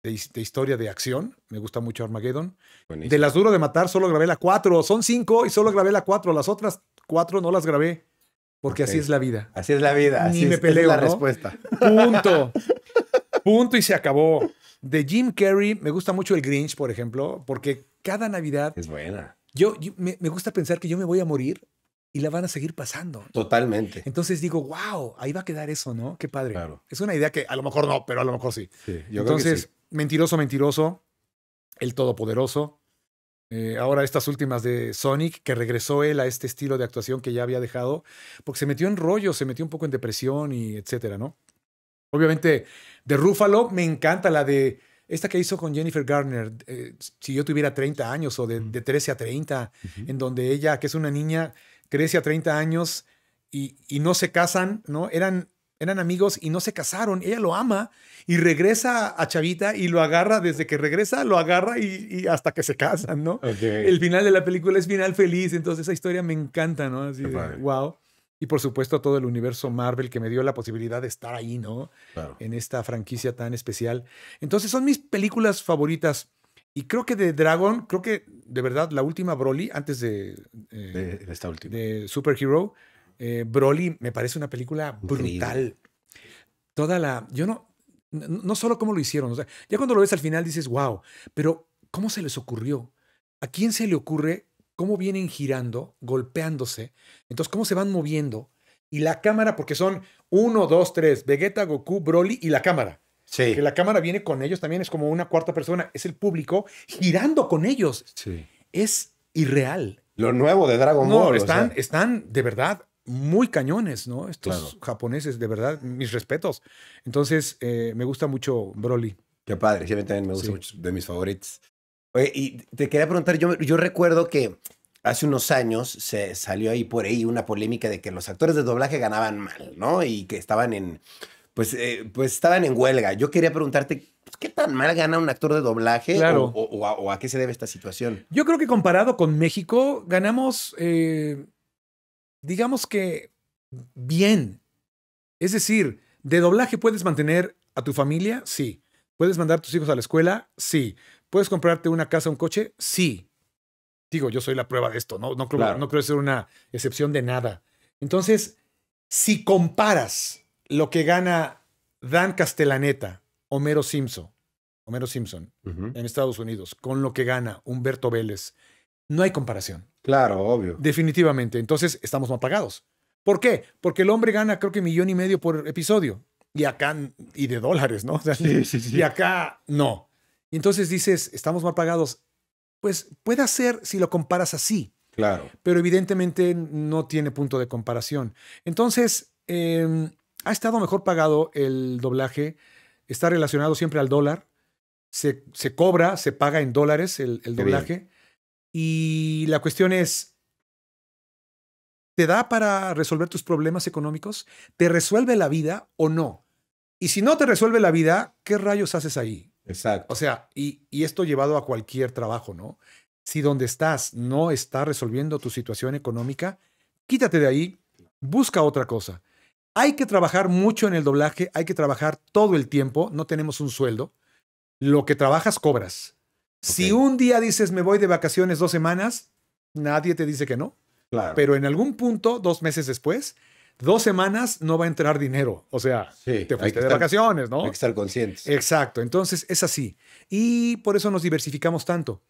de, historia de acción. Me gusta mucho Armageddon. De las duro de matar, solo grabé la cuatro. Son cinco y solo grabé la cuatro. Las otras cuatro no las grabé. Porque así es la vida. Así es la vida. Así Ni me es, peleo. la respuesta. Punto. Punto y se acabó. De Jim Carrey, me gusta mucho el Grinch, por ejemplo, porque cada Navidad. Es buena. Yo, me, gusta pensar que yo me voy a morir y la van a seguir pasando. Totalmente. Entonces digo, wow, ahí va a quedar eso, ¿no? Qué padre. Claro. Es una idea que a lo mejor no, pero a lo mejor sí. yo Entonces, creo que sí. Mentiroso, mentiroso. El Todopoderoso. Eh, ahora estas últimas de Sonic, que regresó él a este estilo de actuación que ya había dejado, porque se metió en rollo, se metió un poco en depresión y etcétera, ¿no? Obviamente, de Rúfalo me encanta la de esta que hizo con Jennifer Garner, eh, si yo tuviera 30 años o de, 13 a 30, en donde ella, que es una niña, crece a 30 años y, y no se casan, ¿no? Eran eran amigos y no se casaron. Ella lo ama y regresa a Chavita y lo agarra desde que regresa, lo agarra y, hasta que se casan, ¿no? El final de la película es final feliz, entonces esa historia me encanta, ¿no? Así de, wow. Y por supuesto todo el universo Marvel que me dio la posibilidad de estar ahí, ¿no? En esta franquicia tan especial. Entonces son mis películas favoritas. Y creo que de Dragon, creo que de verdad la última Broly, antes de, eh, de esta última. de Superhero, eh, Broly me parece una película brutal. Toda la. Yo no. No solo cómo lo hicieron. ya cuando lo ves al final dices, wow. Pero, ¿cómo se les ocurrió? ¿A quién se le ocurre cómo vienen girando, golpeándose? Entonces, ¿cómo se van moviendo? Y la cámara, porque son uno, dos, tres, Vegeta, Goku, Broly y la cámara. Sí. Que la cámara viene con ellos también, es como una cuarta persona, es el público girando con ellos. Sí. Es irreal. Lo nuevo de Dragon Ball. Están, están de verdad muy cañones, ¿no? Estos japoneses, de verdad, mis respetos. Entonces, eh, me gusta mucho Broly. Qué padre, también me gusta mucho, de mis favoritos. Oye, y te quería preguntar, yo, yo recuerdo que hace unos años se salió ahí por ahí una polémica de que los actores de doblaje ganaban mal, ¿no? Y que estaban en, pues, eh, pues estaban en huelga. Yo quería preguntarte, pues, ¿qué tan mal gana un actor de doblaje? Claro. O, a, qué se debe esta situación? Yo creo que comparado con México, ganamos... Eh, digamos que bien. Es decir, de doblaje puedes mantener a tu familia, sí. Puedes mandar a tus hijos a la escuela, sí. Puedes comprarte una casa, un coche, sí. Digo, yo soy la prueba de esto, no, no, creo, ser una excepción de nada. Entonces, si comparas lo que gana Dan Castellaneta, Homero Simpson, Homero Simpson, en Estados Unidos, con lo que gana Humberto Vélez no hay comparación. Claro, obvio. Definitivamente. Entonces estamos mal pagados. ¿Por qué? Porque el hombre gana creo que millón y medio por episodio. Y acá, y de dólares, ¿no? sí, sí, sí. Y acá, no. entonces dices, estamos mal pagados. Pues puede ser si lo comparas así. Claro. Pero evidentemente no tiene punto de comparación. Entonces, em, ha estado mejor pagado el doblaje. Está relacionado siempre al dólar. Se, se cobra, se paga en dólares el, doblaje. Y la cuestión es, ¿te da para resolver tus problemas económicos? ¿Te resuelve la vida o no? Y si no te resuelve la vida, ¿qué rayos haces ahí? Exacto. O sea, y, y esto llevado a cualquier trabajo, ¿no? Si donde estás no está resolviendo tu situación económica, quítate de ahí, busca otra cosa. Hay que trabajar mucho en el doblaje, hay que trabajar todo el tiempo, no tenemos un sueldo. Lo que trabajas, cobras. Si un día dices me voy de vacaciones dos semanas, nadie te dice que no. Pero en algún punto, dos meses después, dos semanas no va a entrar dinero. O sea, te fuiste de vacaciones, ¿no? Hay que estar conscientes. Exacto. Entonces es así. Y por eso nos diversificamos tanto.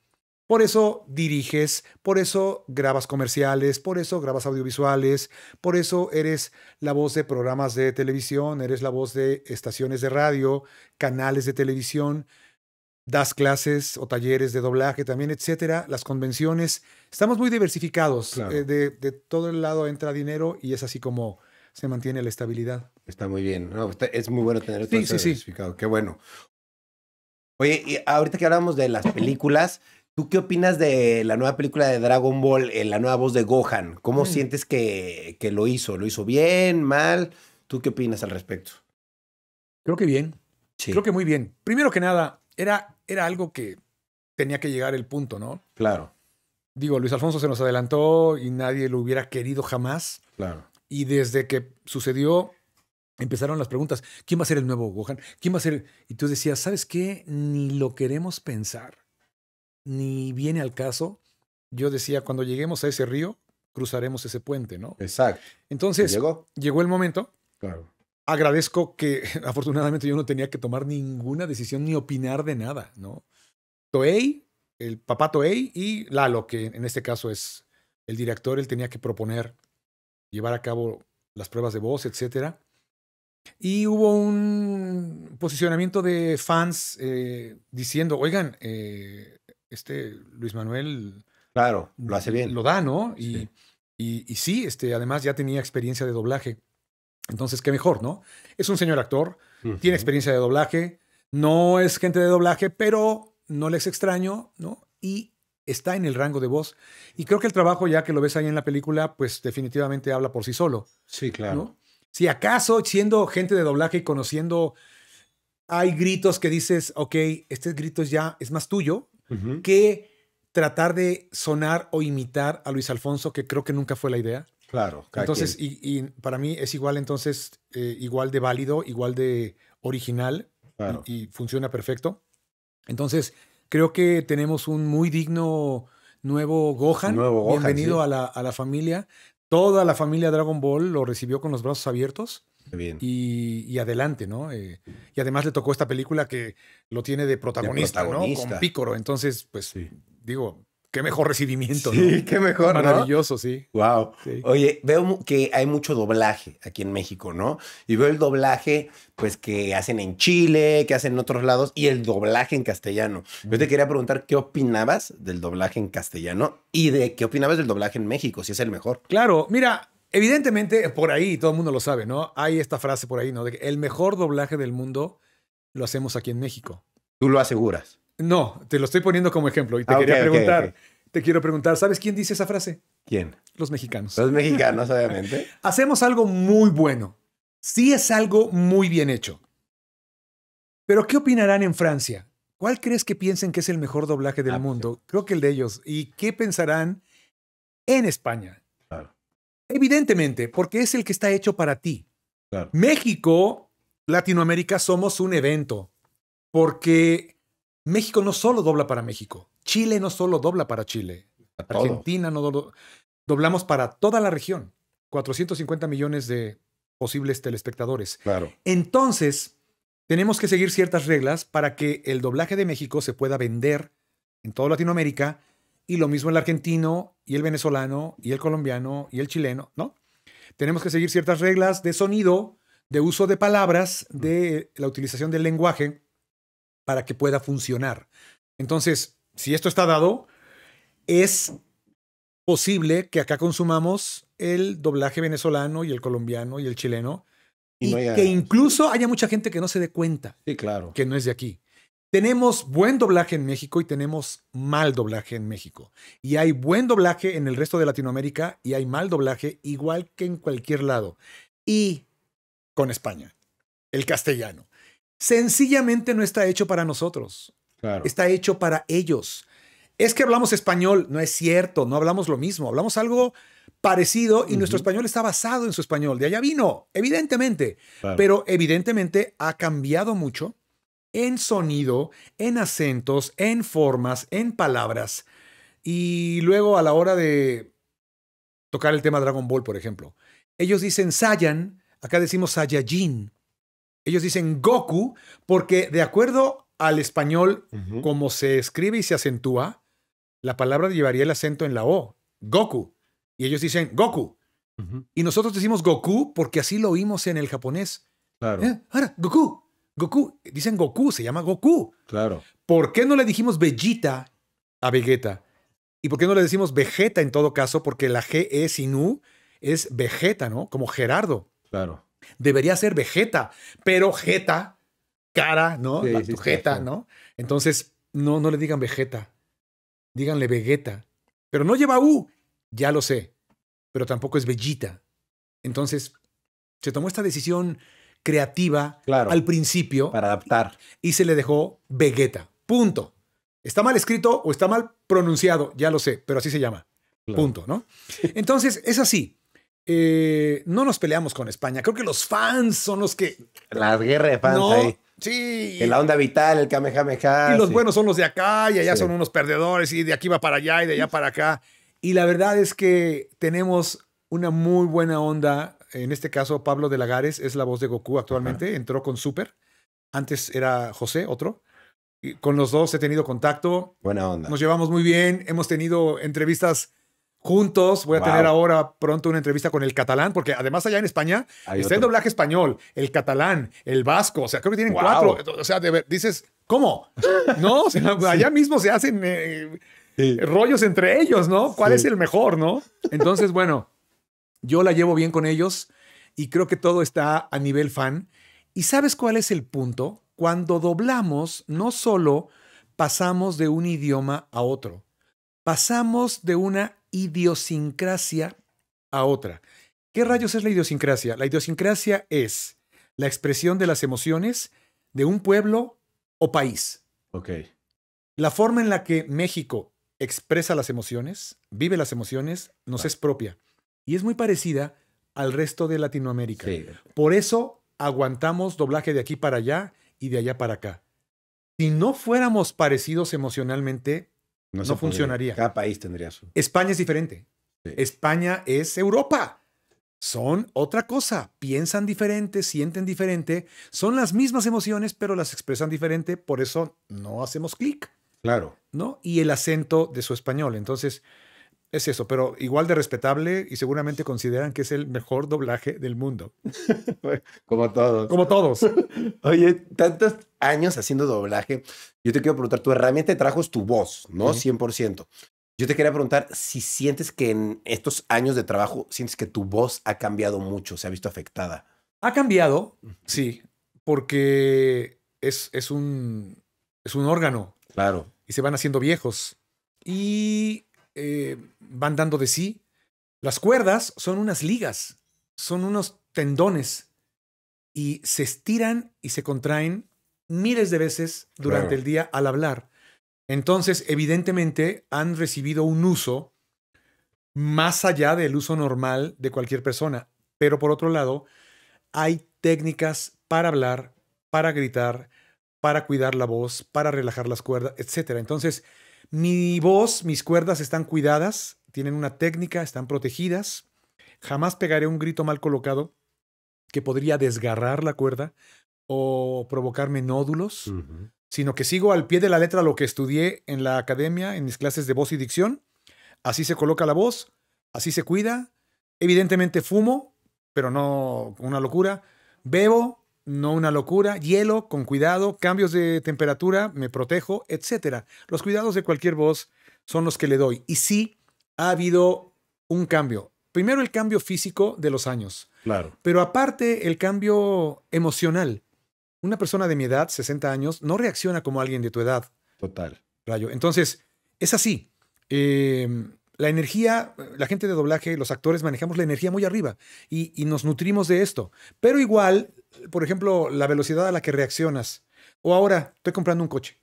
Por eso diriges, por eso grabas comerciales, por eso grabas audiovisuales, por eso eres la voz de programas de televisión, eres la voz de estaciones de radio, canales de televisión, das clases o talleres de doblaje también, etcétera, las convenciones. Estamos muy diversificados. Eh, de, todo el lado entra dinero y es así como se mantiene la estabilidad. Está muy bien. es muy bueno tener todo sí, diversificado. Qué bueno. Oye, ahorita que hablamos de las películas, ¿tú qué opinas de la nueva película de Dragon Ball, eh, la nueva voz de Gohan? ¿Cómo mm. sientes que, que lo hizo? ¿Lo hizo bien, mal? ¿Tú qué opinas al respecto? Creo que bien. Sí. Creo que muy bien. Primero que nada, era era algo que tenía que llegar el punto, ¿no? Claro. Digo, Luis Alfonso se nos adelantó y nadie lo hubiera querido jamás. Claro. Y desde que sucedió, empezaron las preguntas. ¿Quién va a ser el nuevo Gohan? ¿Quién va a ser? Y tú decías, ¿sabes qué? Ni lo queremos pensar. Ni viene al caso. Yo decía, cuando lleguemos a ese río, cruzaremos ese puente, ¿no? Exacto. Entonces, llegó? llegó el momento. Claro agradezco que afortunadamente yo no tenía que tomar ninguna decisión ni opinar de nada, ¿no? Toei, el papá Toei y Lalo, que en este caso es el director, él tenía que proponer llevar a cabo las pruebas de voz, etc. Y hubo un posicionamiento de fans eh, diciendo, oigan, eh, este Luis Manuel... Claro, lo hace bien. Lo da, ¿no? Y sí. Y, y, sí, este, además ya tenía experiencia de doblaje. Entonces, qué mejor, ¿no? Es un señor actor, tiene experiencia de doblaje, no es gente de doblaje, pero no les extraño, ¿no? Y está en el rango de voz. Y creo que el trabajo, ya que lo ves ahí en la película, pues definitivamente habla por sí solo. Sí, claro. Si acaso, siendo gente de doblaje y conociendo, hay gritos que dices, ok, este grito ya es más tuyo, que tratar de sonar o imitar a Luis Alfonso, que creo que nunca fue la idea. Claro. Entonces, y, para mí es igual entonces, eh, igual de válido, igual de original y, funciona perfecto. Entonces, creo que tenemos un muy digno nuevo Gohan. Nuevo Gohan Bienvenido a, la, a la familia. Toda la familia Dragon Ball lo recibió con los brazos abiertos. Bien. Y, adelante, ¿no? Eh, y además le tocó esta película que lo tiene de protagonista, ¿no? Con Pícoro. Entonces, pues digo, Qué mejor recibimiento, sí, qué mejor, Maravilloso, sí. Wow. Oye, veo que hay mucho doblaje aquí en México, ¿no? Y veo el doblaje, pues, que hacen en Chile, que hacen en otros lados, y el doblaje en castellano. Yo te quería preguntar qué opinabas del doblaje en castellano y de qué opinabas del doblaje en México, si es el mejor. Claro, mira, evidentemente por ahí, todo el mundo lo sabe, ¿no? Hay esta frase por ahí, ¿no? De que el mejor doblaje del mundo lo hacemos aquí en México. Tú lo aseguras. No, te lo estoy poniendo como ejemplo y te ah, preguntar. Te quiero preguntar, ¿sabes quién dice esa frase? ¿Quién? Los mexicanos. Los mexicanos, obviamente. Hacemos algo muy bueno. Sí es algo muy bien hecho. Pero ¿qué opinarán en Francia? ¿Cuál crees que piensen que es el mejor doblaje del ah, pues mundo? Creo que el de ellos. ¿Y qué pensarán en España? Claro. Evidentemente, porque es el que está hecho para ti. Claro. México, Latinoamérica, somos un evento. Porque México no solo dobla para México, Chile no solo dobla para Chile, Argentina no dobla, doblamos para toda la región, 450 millones de posibles telespectadores. Claro. Entonces, tenemos que seguir ciertas reglas para que el doblaje de México se pueda vender en toda Latinoamérica y lo mismo el argentino y el venezolano y el colombiano y el chileno, ¿no? Tenemos que seguir ciertas reglas de sonido, de uso de palabras, de la utilización del lenguaje para que pueda funcionar. Entonces, si esto está dado, es posible que acá consumamos el doblaje venezolano y el colombiano y el chileno. Y, que incluso haya mucha gente que no se dé cuenta claro. que no es de aquí. Tenemos buen doblaje en México y tenemos mal doblaje en México. Y hay buen doblaje en el resto de Latinoamérica y hay mal doblaje igual que en cualquier lado. Y con España, el castellano sencillamente no está hecho para nosotros. Está hecho para ellos. Es que hablamos español, no es cierto, no hablamos lo mismo, hablamos algo parecido y nuestro español está basado en su español, de allá vino, evidentemente, pero evidentemente ha cambiado mucho en sonido, en acentos, en formas, en palabras. Y luego a la hora de tocar el tema Dragon Ball, por ejemplo, ellos dicen Sayan, acá decimos Saiyajin. Ellos dicen Goku porque de acuerdo al español, como se escribe y se acentúa, la palabra llevaría el acento en la O, Goku. Y ellos dicen Goku. Y nosotros decimos Goku porque así lo oímos en el japonés. Claro. Eh, ahora, Goku, Goku. Dicen Goku, se llama Goku. Claro. ¿Por qué no le dijimos Vegeta a Vegeta? ¿Y por qué no le decimos Vegeta en todo caso? Porque la G es Inu. es Vegeta, ¿no? Como Gerardo. Claro. Debería ser Vegeta, pero Jeta, cara, ¿no? La ¿no? Entonces, no, no le digan Vegeta, díganle Vegeta. Pero no lleva U, ya lo sé, pero tampoco es Bellita. Entonces, se tomó esta decisión creativa claro, al principio. Para adaptar. Y se le dejó Vegeta. Punto. Está mal escrito o está mal pronunciado, ya lo sé, pero así se llama. Punto, ¿no? Entonces, es así. Eh, no nos peleamos con España. Creo que los fans son los que. Las guerras de fans ahí. Sí. En la onda vital, el Kamehameha. Y los buenos son los de acá y allá son unos perdedores y de aquí va para allá y de allá para acá. Y la verdad es que tenemos una muy buena onda. En este caso, Pablo de Lagares es la voz de Goku actualmente. Entró con Super. Antes era José, otro. Y con los dos he tenido contacto. Buena onda. Nos llevamos muy bien. Hemos tenido entrevistas juntos. Voy a tener ahora pronto una entrevista con el catalán, porque además allá en España está el doblaje español, el catalán, el vasco. O sea, creo que tienen cuatro. O sea, dices, ¿cómo? no, allá mismo se hacen eh, rollos entre ellos, ¿no? ¿Cuál es el mejor, no? Entonces, bueno, yo la llevo bien con ellos y creo que todo está a nivel fan. ¿Y sabes cuál es el punto? Cuando doblamos, no solo pasamos de un idioma a otro, pasamos de una idiosincrasia a otra. ¿Qué rayos es la idiosincrasia? La idiosincrasia es la expresión de las emociones de un pueblo o país. Ok. La forma en la que México expresa las emociones, vive las emociones, nos es propia. Y es muy parecida al resto de Latinoamérica. Por eso aguantamos doblaje de aquí para allá y de allá para acá. Si no fuéramos parecidos emocionalmente, no, funcionaría. Cada país tendría su. España es diferente. España es Europa. Son otra cosa. Piensan diferente, sienten diferente. Son las mismas emociones, pero las expresan diferente. Por eso no hacemos clic. Claro. ¿No? Y el acento de su español. Entonces, es eso, pero igual de respetable y seguramente consideran que es el mejor doblaje del mundo. Como todos. Como todos. Oye, tantos años haciendo doblaje, yo te quiero preguntar, tu herramienta de trabajo es tu voz, ¿no? 100%. Yo te quería preguntar si sientes que en estos años de trabajo, sientes que tu voz ha cambiado mucho, se ha visto afectada. Ha cambiado, sí, porque es, es, un, es un órgano. Claro. Y se van haciendo viejos. Y eh, van dando de sí. Las cuerdas son unas ligas, son unos tendones y se estiran y se contraen miles de veces durante el día al hablar. Entonces, evidentemente, han recibido un uso más allá del uso normal de cualquier persona. Pero por otro lado, hay técnicas para hablar, para gritar, para cuidar la voz, para relajar las cuerdas, etc. Entonces, mi voz, mis cuerdas están cuidadas, tienen una técnica, están protegidas. Jamás pegaré un grito mal colocado que podría desgarrar la cuerda o provocarme nódulos, sino que sigo al pie de la letra lo que estudié en la academia, en mis clases de voz y dicción. Así se coloca la voz, así se cuida. Evidentemente fumo, pero no una locura. Bebo, no una locura, hielo con cuidado, cambios de temperatura, me protejo, etcétera Los cuidados de cualquier voz son los que le doy. Y sí, ha habido un cambio. Primero el cambio físico de los años. Claro. Pero aparte el cambio emocional. Una persona de mi edad, 60 años, no reacciona como alguien de tu edad. Total. Rayo. Entonces, es así. Em, la energía, la gente de doblaje, los actores manejamos la energía muy arriba y, y, nos nutrimos de esto. Pero igual por ejemplo, la velocidad a la que reaccionas. O ahora, estoy comprando un coche.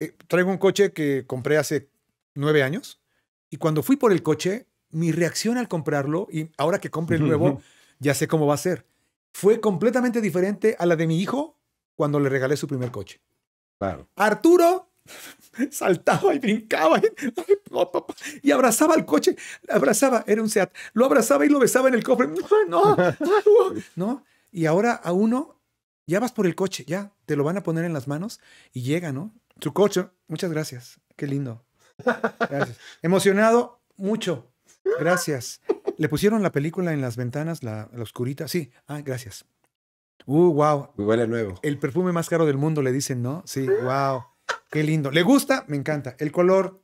Eh, traigo un coche que compré hace nueve años y cuando fui por el coche, mi reacción al comprarlo y ahora que compre el nuevo, ya sé cómo va a ser. Fue completamente diferente a la de mi hijo cuando le regalé su primer coche. Claro. Arturo saltaba y brincaba y, abrazaba al coche, abrazaba, era un Seat, lo abrazaba y lo besaba en el cofre. No, no, no. Y ahora a uno ya vas por el coche, ya te lo van a poner en las manos y llega, ¿no? tu coche, muchas gracias. Qué lindo. Gracias. Emocionado mucho. Gracias. ¿Le pusieron la película en las ventanas, la, oscurita? Sí. Ah, gracias. Uh, wow. huele nuevo. El perfume más caro del mundo, le dicen, ¿no? Sí, wow. Qué lindo. ¿Le gusta? Me encanta. El color,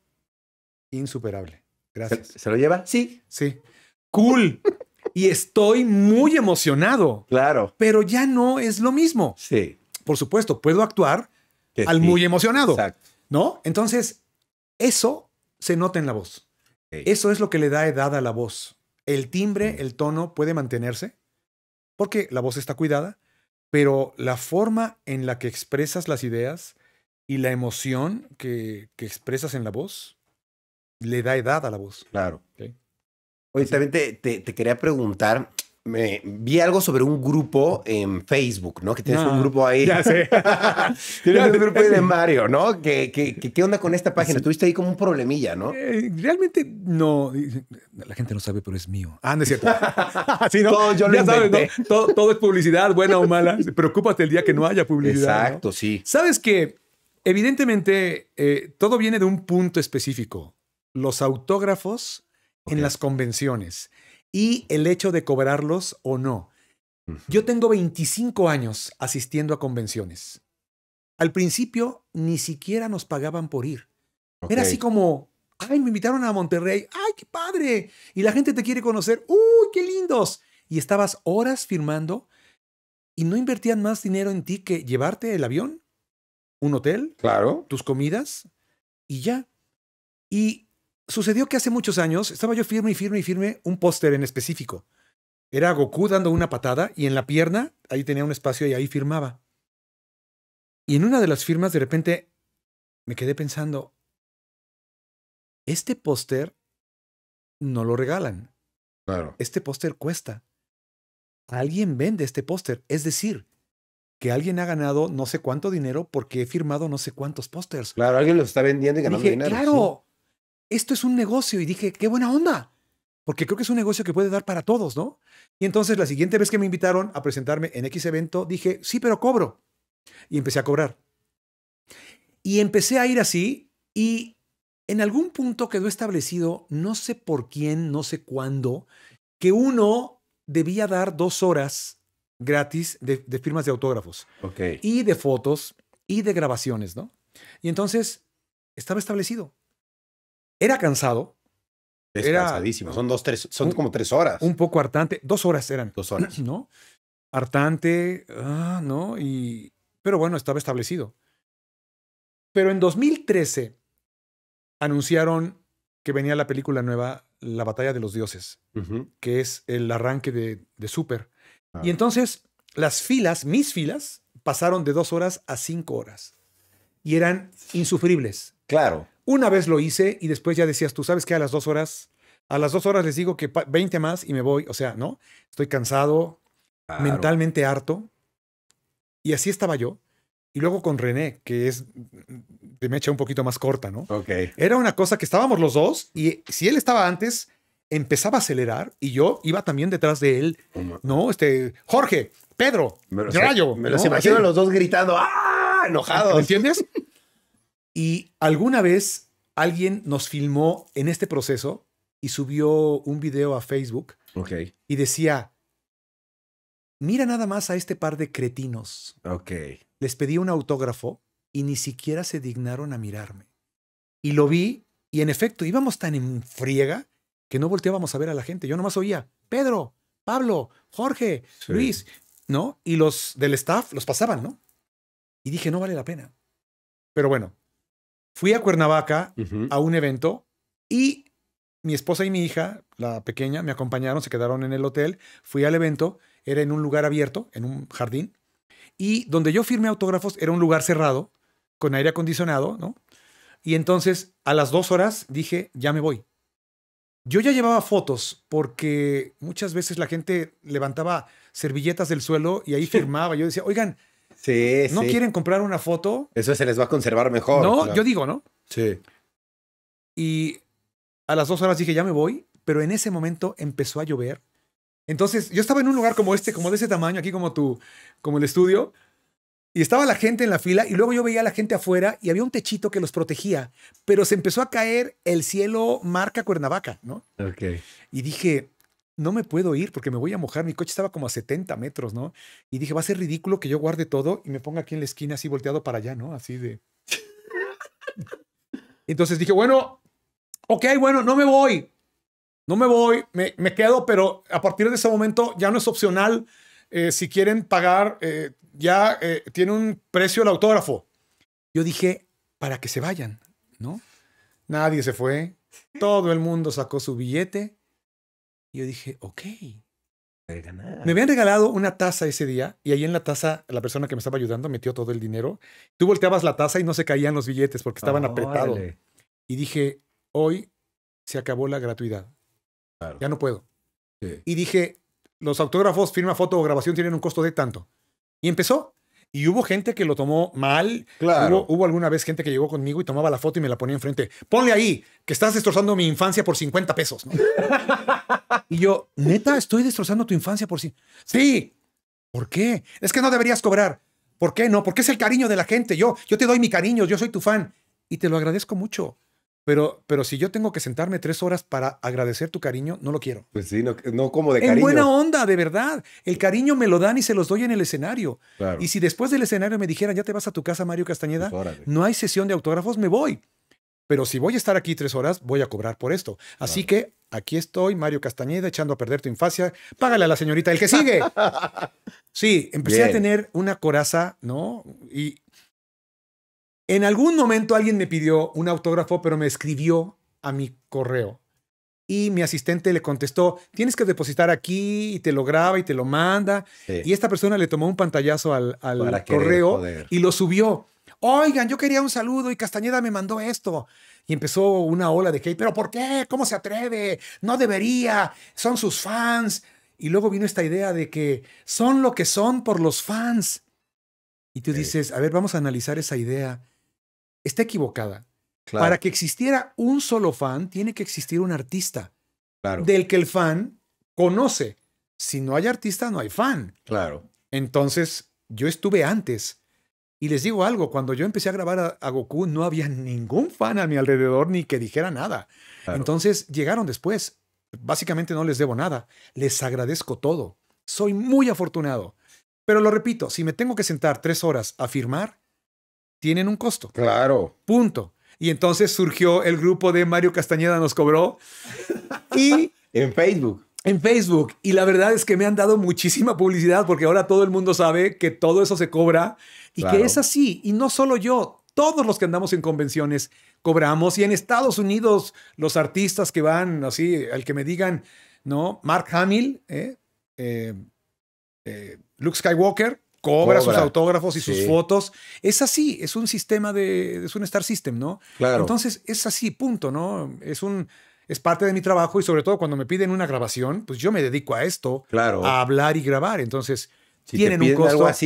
insuperable. Gracias. ¿se lo lleva? Sí. Sí. Cool y estoy muy emocionado. Claro. Pero ya no es lo mismo. Sí. Por supuesto, puedo actuar al muy emocionado. Exacto. ¿No? Entonces, eso se nota en la voz. Eso es lo que le da edad a la voz. El timbre, mm. el tono puede mantenerse porque la voz está cuidada, pero la forma en la que expresas las ideas y la emoción que, expresas en la voz le da edad a la voz. Claro. Oye, también te, quería preguntar, vi algo sobre un grupo en Facebook, ¿no? Que tienes un ah, grupo ahí. Ya sé. tienes un grupo ahí de Mario, ¿no? ¿Qué, qué, onda con esta página? Tuviste ahí como un problemilla, ¿no? Eh, realmente no. La gente no sabe, pero es mío. Ah, no es cierto. sí, ¿no? Todo yo lo ya todo, es publicidad, buena o mala. Preocúpate el día que no haya publicidad. Exacto, sí. Sabes que, evidentemente, eh, todo viene de un punto específico. Los autógrafos en las convenciones y el hecho de cobrarlos o no. Yo tengo 25 años asistiendo a convenciones. Al principio ni siquiera nos pagaban por ir. Era así como, ay, me invitaron a Monterrey, ay, qué padre. Y la gente te quiere conocer, uy, qué lindos. Y estabas horas firmando y no invertían más dinero en ti que llevarte el avión, un hotel, tus comidas y ya. Y sucedió que hace muchos años estaba yo firme y firme y firme un póster en específico. Era Goku dando una patada y en la pierna, ahí tenía un espacio y ahí firmaba. Y en una de las firmas de repente me quedé pensando, este póster no lo regalan. Claro. Este póster cuesta. Alguien vende este póster. Es decir, que alguien ha ganado no sé cuánto dinero porque he firmado no sé cuántos pósters. Claro, alguien los está vendiendo y ganando dinero. Claro, esto es un negocio. Y dije, qué buena onda, porque creo que es un negocio que puede dar para todos, ¿no? Y entonces la siguiente vez que me invitaron a presentarme en X evento, dije, sí, pero cobro. Y empecé a cobrar. Y empecé a ir así y en algún punto quedó establecido, no sé por quién, no sé cuándo, que uno debía dar dos horas gratis de, firmas de autógrafos y de fotos y de grabaciones, ¿no? Y entonces estaba establecido. Era cansado. Es cansadísimo. Son dos, tres, son como tres horas. Un poco hartante. Dos horas eran. Dos horas. ¿No? Hartante, ah, ¿no? Y, pero bueno, estaba establecido. Pero en 2013 anunciaron que venía la película nueva, La Batalla de los Dioses, que es el arranque de, de Super. Y entonces las filas, mis filas, pasaron de dos horas a cinco horas. Y eran insufribles. Claro. Una vez lo hice y después ya decías, tú sabes que a las dos horas, a las dos horas les digo que 20 más y me voy. O sea, ¿no? Estoy cansado, mentalmente harto. Y así estaba yo. Y luego con René, que es de mecha un poquito más corta, ¿no? Ok. Era una cosa que estábamos los dos y si él estaba antes, empezaba a acelerar y yo iba también detrás de él. No, este, Jorge, Pedro, me Rayo. me los imagino los dos gritando, ¡ah! enojados. ¿Entiendes? Y alguna vez alguien nos filmó en este proceso y subió un video a Facebook. Y decía, mira nada más a este par de cretinos. Ok. Les pedí un autógrafo y ni siquiera se dignaron a mirarme. Y lo vi y en efecto íbamos tan en friega que no volteábamos a ver a la gente. Yo nomás oía, Pedro, Pablo, Jorge, Luis, ¿no? Y los del staff los pasaban, ¿no? Y dije, no vale la pena. Pero bueno, Fui a Cuernavaca a un evento y mi esposa y mi hija, la pequeña, me acompañaron, se quedaron en el hotel. Fui al evento, era en un lugar abierto, en un jardín, y donde yo firmé autógrafos era un lugar cerrado, con aire acondicionado, ¿no? Y entonces a las dos horas dije, ya me voy. Yo ya llevaba fotos porque muchas veces la gente levantaba servilletas del suelo y ahí firmaba. Yo decía, oigan, ¿No quieren comprar una foto? Eso se les va a conservar mejor. No, yo digo, ¿no? Sí. Y a las dos horas dije, ya me voy, pero en ese momento empezó a llover. Entonces, yo estaba en un lugar como este, como de ese tamaño, aquí como tu, como el estudio, y estaba la gente en la fila, y luego yo veía a la gente afuera y había un techito que los protegía, pero se empezó a caer el cielo marca Cuernavaca, ¿no? Ok. Y dije, no me puedo ir porque me voy a mojar. Mi coche estaba como a 70 metros, ¿no? Y dije, va a ser ridículo que yo guarde todo y me ponga aquí en la esquina así volteado para allá, ¿no? Así de... Entonces dije, bueno, ok, bueno, no me voy. No me voy, me, quedo, pero a partir de ese momento ya no es opcional. Eh, si quieren pagar, eh, ya eh, tiene un precio el autógrafo. Yo dije, para que se vayan, ¿no? Nadie se fue. Todo el mundo sacó su billete y yo dije, ok. Me habían regalado una taza ese día y ahí en la taza la persona que me estaba ayudando metió todo el dinero. Tú volteabas la taza y no se caían los billetes porque estaban ah, apretados. Y dije, hoy se acabó la gratuidad. Ya no puedo. Y dije, los autógrafos, firma, foto o grabación tienen un costo de tanto. Y empezó. Y hubo gente que lo tomó mal. Claro. Hubo, alguna vez gente que llegó conmigo y tomaba la foto y me la ponía enfrente. Ponle ahí, que estás destrozando mi infancia por 50 pesos. y yo, neta, estoy destrozando tu infancia por sí. Sí. ¿Por qué? Es que no deberías cobrar. ¿Por qué no? Porque es el cariño de la gente. Yo, yo te doy mi cariño, yo soy tu fan. Y te lo agradezco mucho. Pero, pero si yo tengo que sentarme tres horas para agradecer tu cariño, no lo quiero. Pues sí, no, como de cariño. En buena onda, de verdad. El cariño me lo dan y se los doy en el escenario. Y si después del escenario me dijeran, ya te vas a tu casa, Mario Castañeda, pues no hay sesión de autógrafos, me voy. Pero si voy a estar aquí tres horas, voy a cobrar por esto. Así que aquí estoy, Mario Castañeda, echando a perder tu infancia. Págale a la señorita el que sigue. Sí, empecé a tener una coraza, ¿no? Y, en algún momento alguien me pidió un autógrafo, pero me escribió a mi correo. Y mi asistente le contestó, tienes que depositar aquí y te lo graba y te lo manda. Y esta persona le tomó un pantallazo al, correo y lo subió. Oigan, yo quería un saludo y Castañeda me mandó esto. Y empezó una ola de que, pero ¿por qué? ¿Cómo se atreve? No debería, son sus fans. Y luego vino esta idea de que son lo que son por los fans. Y tú dices, a ver, vamos a analizar esa idea está equivocada. Para que existiera un solo fan, tiene que existir un artista del que el fan conoce. Si no hay artista, no hay fan. Claro. Entonces, yo estuve antes. Y les digo algo, cuando yo empecé a grabar a, Goku, no había ningún fan a mi alrededor ni que dijera nada. Entonces, llegaron después. Básicamente no les debo nada. Les agradezco todo. Soy muy afortunado. Pero lo repito, si me tengo que sentar tres horas a firmar, tienen un costo. Claro. Punto. Y entonces surgió el grupo de Mario Castañeda nos cobró. Y en Facebook. En Facebook. Y la verdad es que me han dado muchísima publicidad porque ahora todo el mundo sabe que todo eso se cobra y que es así. Y no solo yo, todos los que andamos en convenciones cobramos. Y en Estados Unidos, los artistas que van así, al que me digan, ¿no? Mark Hamill, ¿eh? Eh, eh, Luke Skywalker, cobra, sus autógrafos y sus fotos. Es así, es un sistema de, es un Star System, ¿no? Claro. Entonces es así, punto, ¿no? Es un, es parte de mi trabajo y sobre todo cuando me piden una grabación, pues yo me dedico a esto, claro. a hablar y grabar. Entonces, si así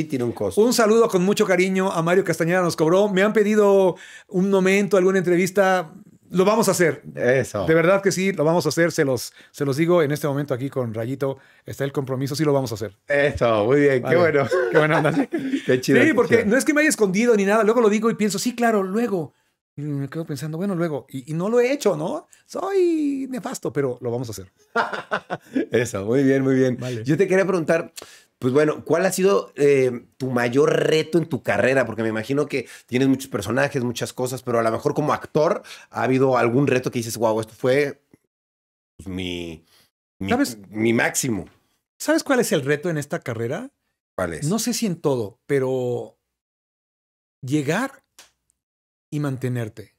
tiene un costo. Un saludo con mucho cariño a Mario Castañeda, nos cobró. Me han pedido un momento, alguna entrevista. Lo vamos a hacer. Eso. De verdad que sí, lo vamos a hacer. Se los, se los digo en este momento aquí con Rayito. Está el compromiso, sí lo vamos a hacer. Eso, muy bien, qué bueno. Qué bueno qué chido. Sí, porque no es que me haya escondido ni nada. Luego lo digo y pienso, sí, claro, luego. Y me quedo pensando, bueno, luego. Y, no lo he hecho, ¿no? Soy nefasto, pero lo vamos a hacer. Eso, muy bien, muy bien. Yo te quería preguntar, pues bueno, ¿cuál ha sido eh, tu mayor reto en tu carrera? Porque me imagino que tienes muchos personajes, muchas cosas, pero a lo mejor como actor ha habido algún reto que dices, wow, esto fue pues, mi, mi máximo. ¿Sabes cuál es el reto en esta carrera? ¿Cuál es? No sé si en todo, pero llegar y mantenerte.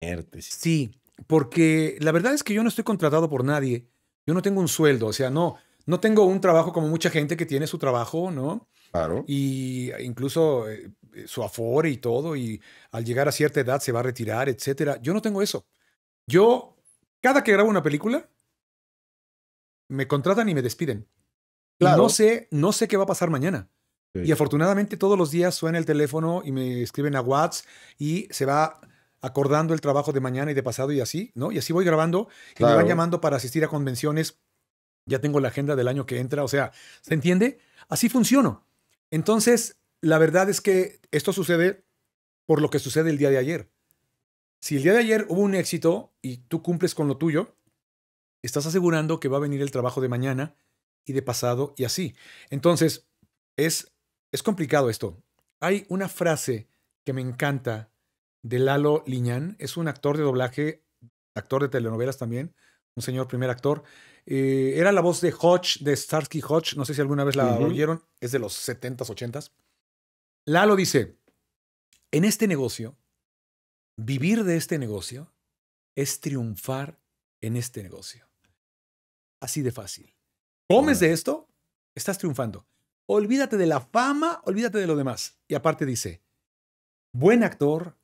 Mantenerte. Sí, porque la verdad es que yo no estoy contratado por nadie. Yo no tengo un sueldo, o sea, no no tengo un trabajo como mucha gente que tiene su trabajo, ¿no? Claro. Y incluso eh, su aforo y todo, y al llegar a cierta edad se va a retirar, etcétera. Yo no tengo eso. Yo, cada que grabo una película, me contratan y me despiden. Claro. No sé, no sé qué va a pasar mañana. Y afortunadamente todos los días suena el teléfono y me escriben a WhatsApp y se va acordando el trabajo de mañana y de pasado y así, ¿no? Y así voy grabando y me van llamando para asistir a convenciones ya tengo la agenda del año que entra, o sea, ¿se entiende? Así funciona. Entonces, la verdad es que esto sucede por lo que sucede el día de ayer. Si el día de ayer hubo un éxito y tú cumples con lo tuyo, estás asegurando que va a venir el trabajo de mañana y de pasado y así. Entonces, es, es complicado esto. Hay una frase que me encanta de Lalo Liñán, es un actor de doblaje, actor de telenovelas también, un señor primer actor, eh, era la voz de Hodge, de Starsky Hodge. No sé si alguna vez la oyeron. Es de los 70s, 80s. Lalo dice: En este negocio, vivir de este negocio es triunfar en este negocio. Así de fácil. Comes de esto, estás triunfando. Olvídate de la fama, olvídate de lo demás. Y aparte dice, buen actor,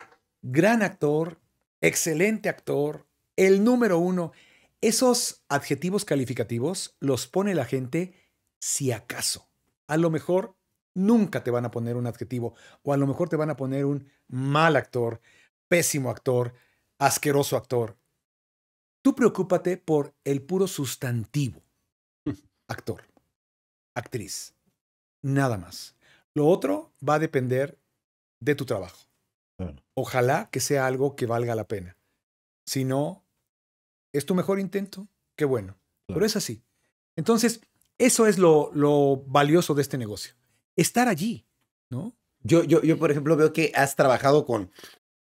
gran actor, excelente actor, el número uno. Esos adjetivos calificativos los pone la gente si acaso. A lo mejor nunca te van a poner un adjetivo o a lo mejor te van a poner un mal actor, pésimo actor, asqueroso actor. Tú preocúpate por el puro sustantivo. Actor, actriz, nada más. Lo otro va a depender de tu trabajo. Ojalá que sea algo que valga la pena. Si no, es tu mejor intento, qué bueno. Pero es así. Entonces, eso es lo, lo, valioso de este negocio. Estar allí, ¿no? Yo, yo, yo, por eh, ejemplo, veo que has trabajado con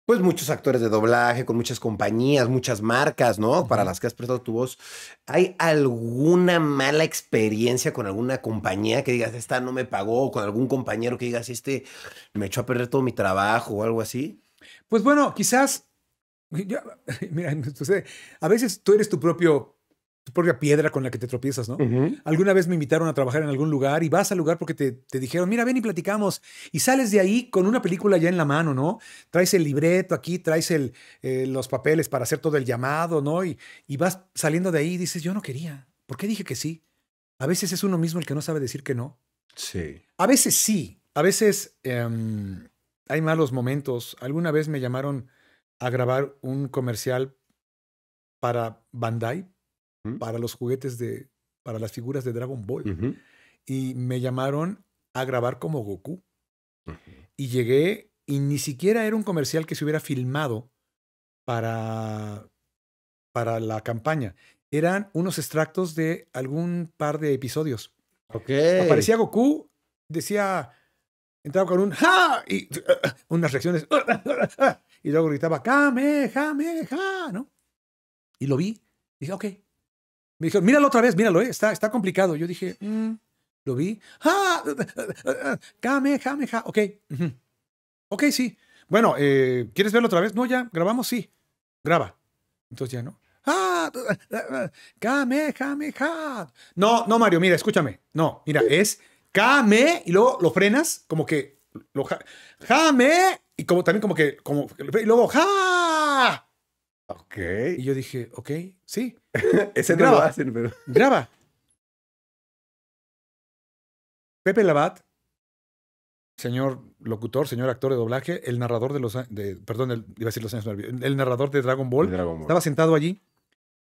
pues muchos actores de doblaje, con muchas compañías, muchas marcas, ¿no? Para las que has prestado tu voz. ¿Hay alguna mala experiencia con alguna compañía que digas, esta no me pagó? O con algún compañero que digas, este me echó a perder todo mi trabajo o algo así? Pues bueno, quizás mira, A veces tú eres tu propio tu propia piedra con la que te tropiezas, ¿no? Alguna vez me invitaron a trabajar en algún lugar y vas al lugar porque te, dijeron, mira, ven y platicamos. Y sales de ahí con una película ya en la mano, ¿no? Traes el libreto aquí, traes el, eh, los papeles para hacer todo el llamado, ¿no? Y, y vas saliendo de ahí y dices, yo no quería. ¿Por qué dije que sí? A veces es uno mismo el que no sabe decir que no. Sí. A veces sí. A veces em, hay malos momentos. Alguna vez me llamaron a grabar un comercial para Bandai, para los juguetes de, para las figuras de Dragon Ball. Y me llamaron a grabar como Goku. Y llegué y ni siquiera era un comercial que se hubiera filmado para, para la campaña. Eran unos extractos de algún par de episodios. Aparecía Goku, decía, entraba con un ¡Ja! y unas reacciones. Y luego gritaba, Kame, jame, ja, ¿no? Y lo vi. Dije, ok. Me dijo, míralo otra vez, míralo, eh, está, está complicado. Yo dije, mm". lo vi. ¡Ah! Kame, jame, ja. Ok. Ok, sí. Bueno, eh, ¿quieres verlo otra vez? No, ya, grabamos, sí. Graba. Entonces ya no. ¡Ah! Kame, ja. No, no, Mario, mira, escúchame. No, mira, es Kame y luego lo frenas, como que lo Jame, y como también como que, como, y luego, ¡ja! Ok. Y yo dije, ok, sí. Ese graba, graba. Pepe Labat, señor locutor, señor actor de doblaje, el narrador de los, de, perdón, el, iba a decir los años el, el narrador de Dragon Ball, Dragon Ball, estaba sentado allí.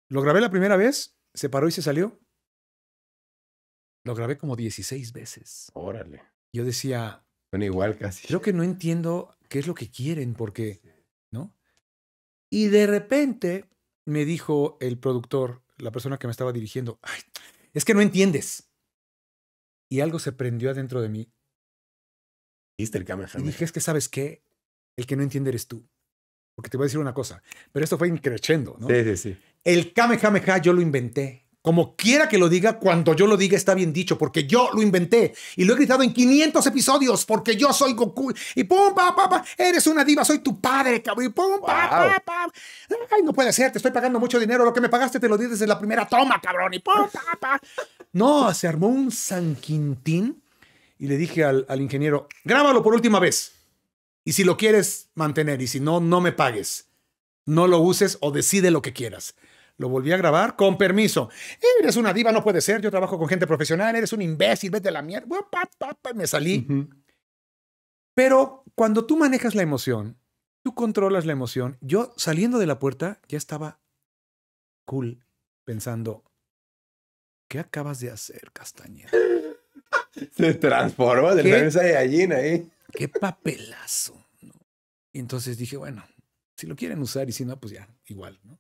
Lo grabé la primera vez, se paró y se salió. Lo grabé como 16 veces. Órale. Yo decía, son igual casi. Creo que no entiendo qué es lo que quieren, porque, ¿no? Y de repente me dijo el productor, la persona que me estaba dirigiendo, es que no entiendes. Y algo se prendió adentro de mí. Kamehameha. y dije, es que sabes qué, el que no entiende eres tú. Porque te voy a decir una cosa, pero esto fue increchendo, ¿no? Sí, sí, sí. El Kamehameha yo lo inventé. Como quiera que lo diga, cuando yo lo diga está bien dicho, porque yo lo inventé y lo he gritado en 500 episodios, porque yo soy Goku. Y pum, pa, pa, eres una diva, soy tu padre, cabrón. Y pum, pa, Ay, no puede ser, te estoy pagando mucho dinero. Lo que me pagaste te lo di desde la primera toma, cabrón. Y pum, pa, No, se armó un San Quintín y le dije al, al ingeniero, grábalo por última vez. Y si lo quieres mantener, y si no, no me pagues. No lo uses o decide lo que quieras. Lo volví a grabar con permiso. Eres una diva, no puede ser. Yo trabajo con gente profesional, eres un imbécil, vete a la mierda. Me salí. Pero cuando tú manejas la emoción, tú controlas la emoción. Yo saliendo de la puerta ya estaba cool pensando, ¿qué acabas de hacer, Castañeda? Se transforma del cabeza de gallina ahí. Qué papelazo. entonces dije, bueno, si lo quieren usar y si no, pues ya, igual. ¿no?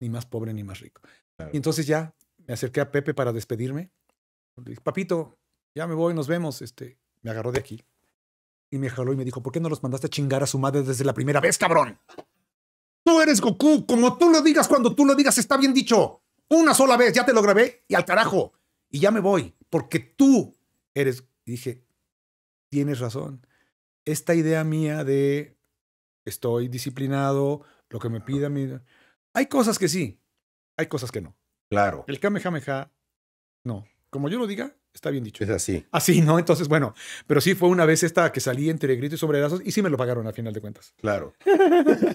ni más pobre ni más rico. Y entonces ya me acerqué a Pepe para despedirme. Le dije, papito, ya me voy, nos vemos. Este, me agarró de aquí y me jaló y me dijo, ¿por qué no los mandaste a chingar a su madre desde la primera vez, cabrón? Tú eres Goku, como tú lo digas cuando tú lo digas, está bien dicho. Una sola vez, ya te lo grabé y al carajo. Y ya me voy, porque tú eres... dije, tienes razón. Esta idea mía de estoy disciplinado, lo que me pida mi hay cosas que sí, hay cosas que no. Claro. El Kamehameha, no. Como yo lo diga, está bien dicho. Es así. Así, ¿no? Entonces, bueno, pero sí fue una vez esta que salí entre gritos y sobrerazos y sí me lo pagaron a final de cuentas. Claro.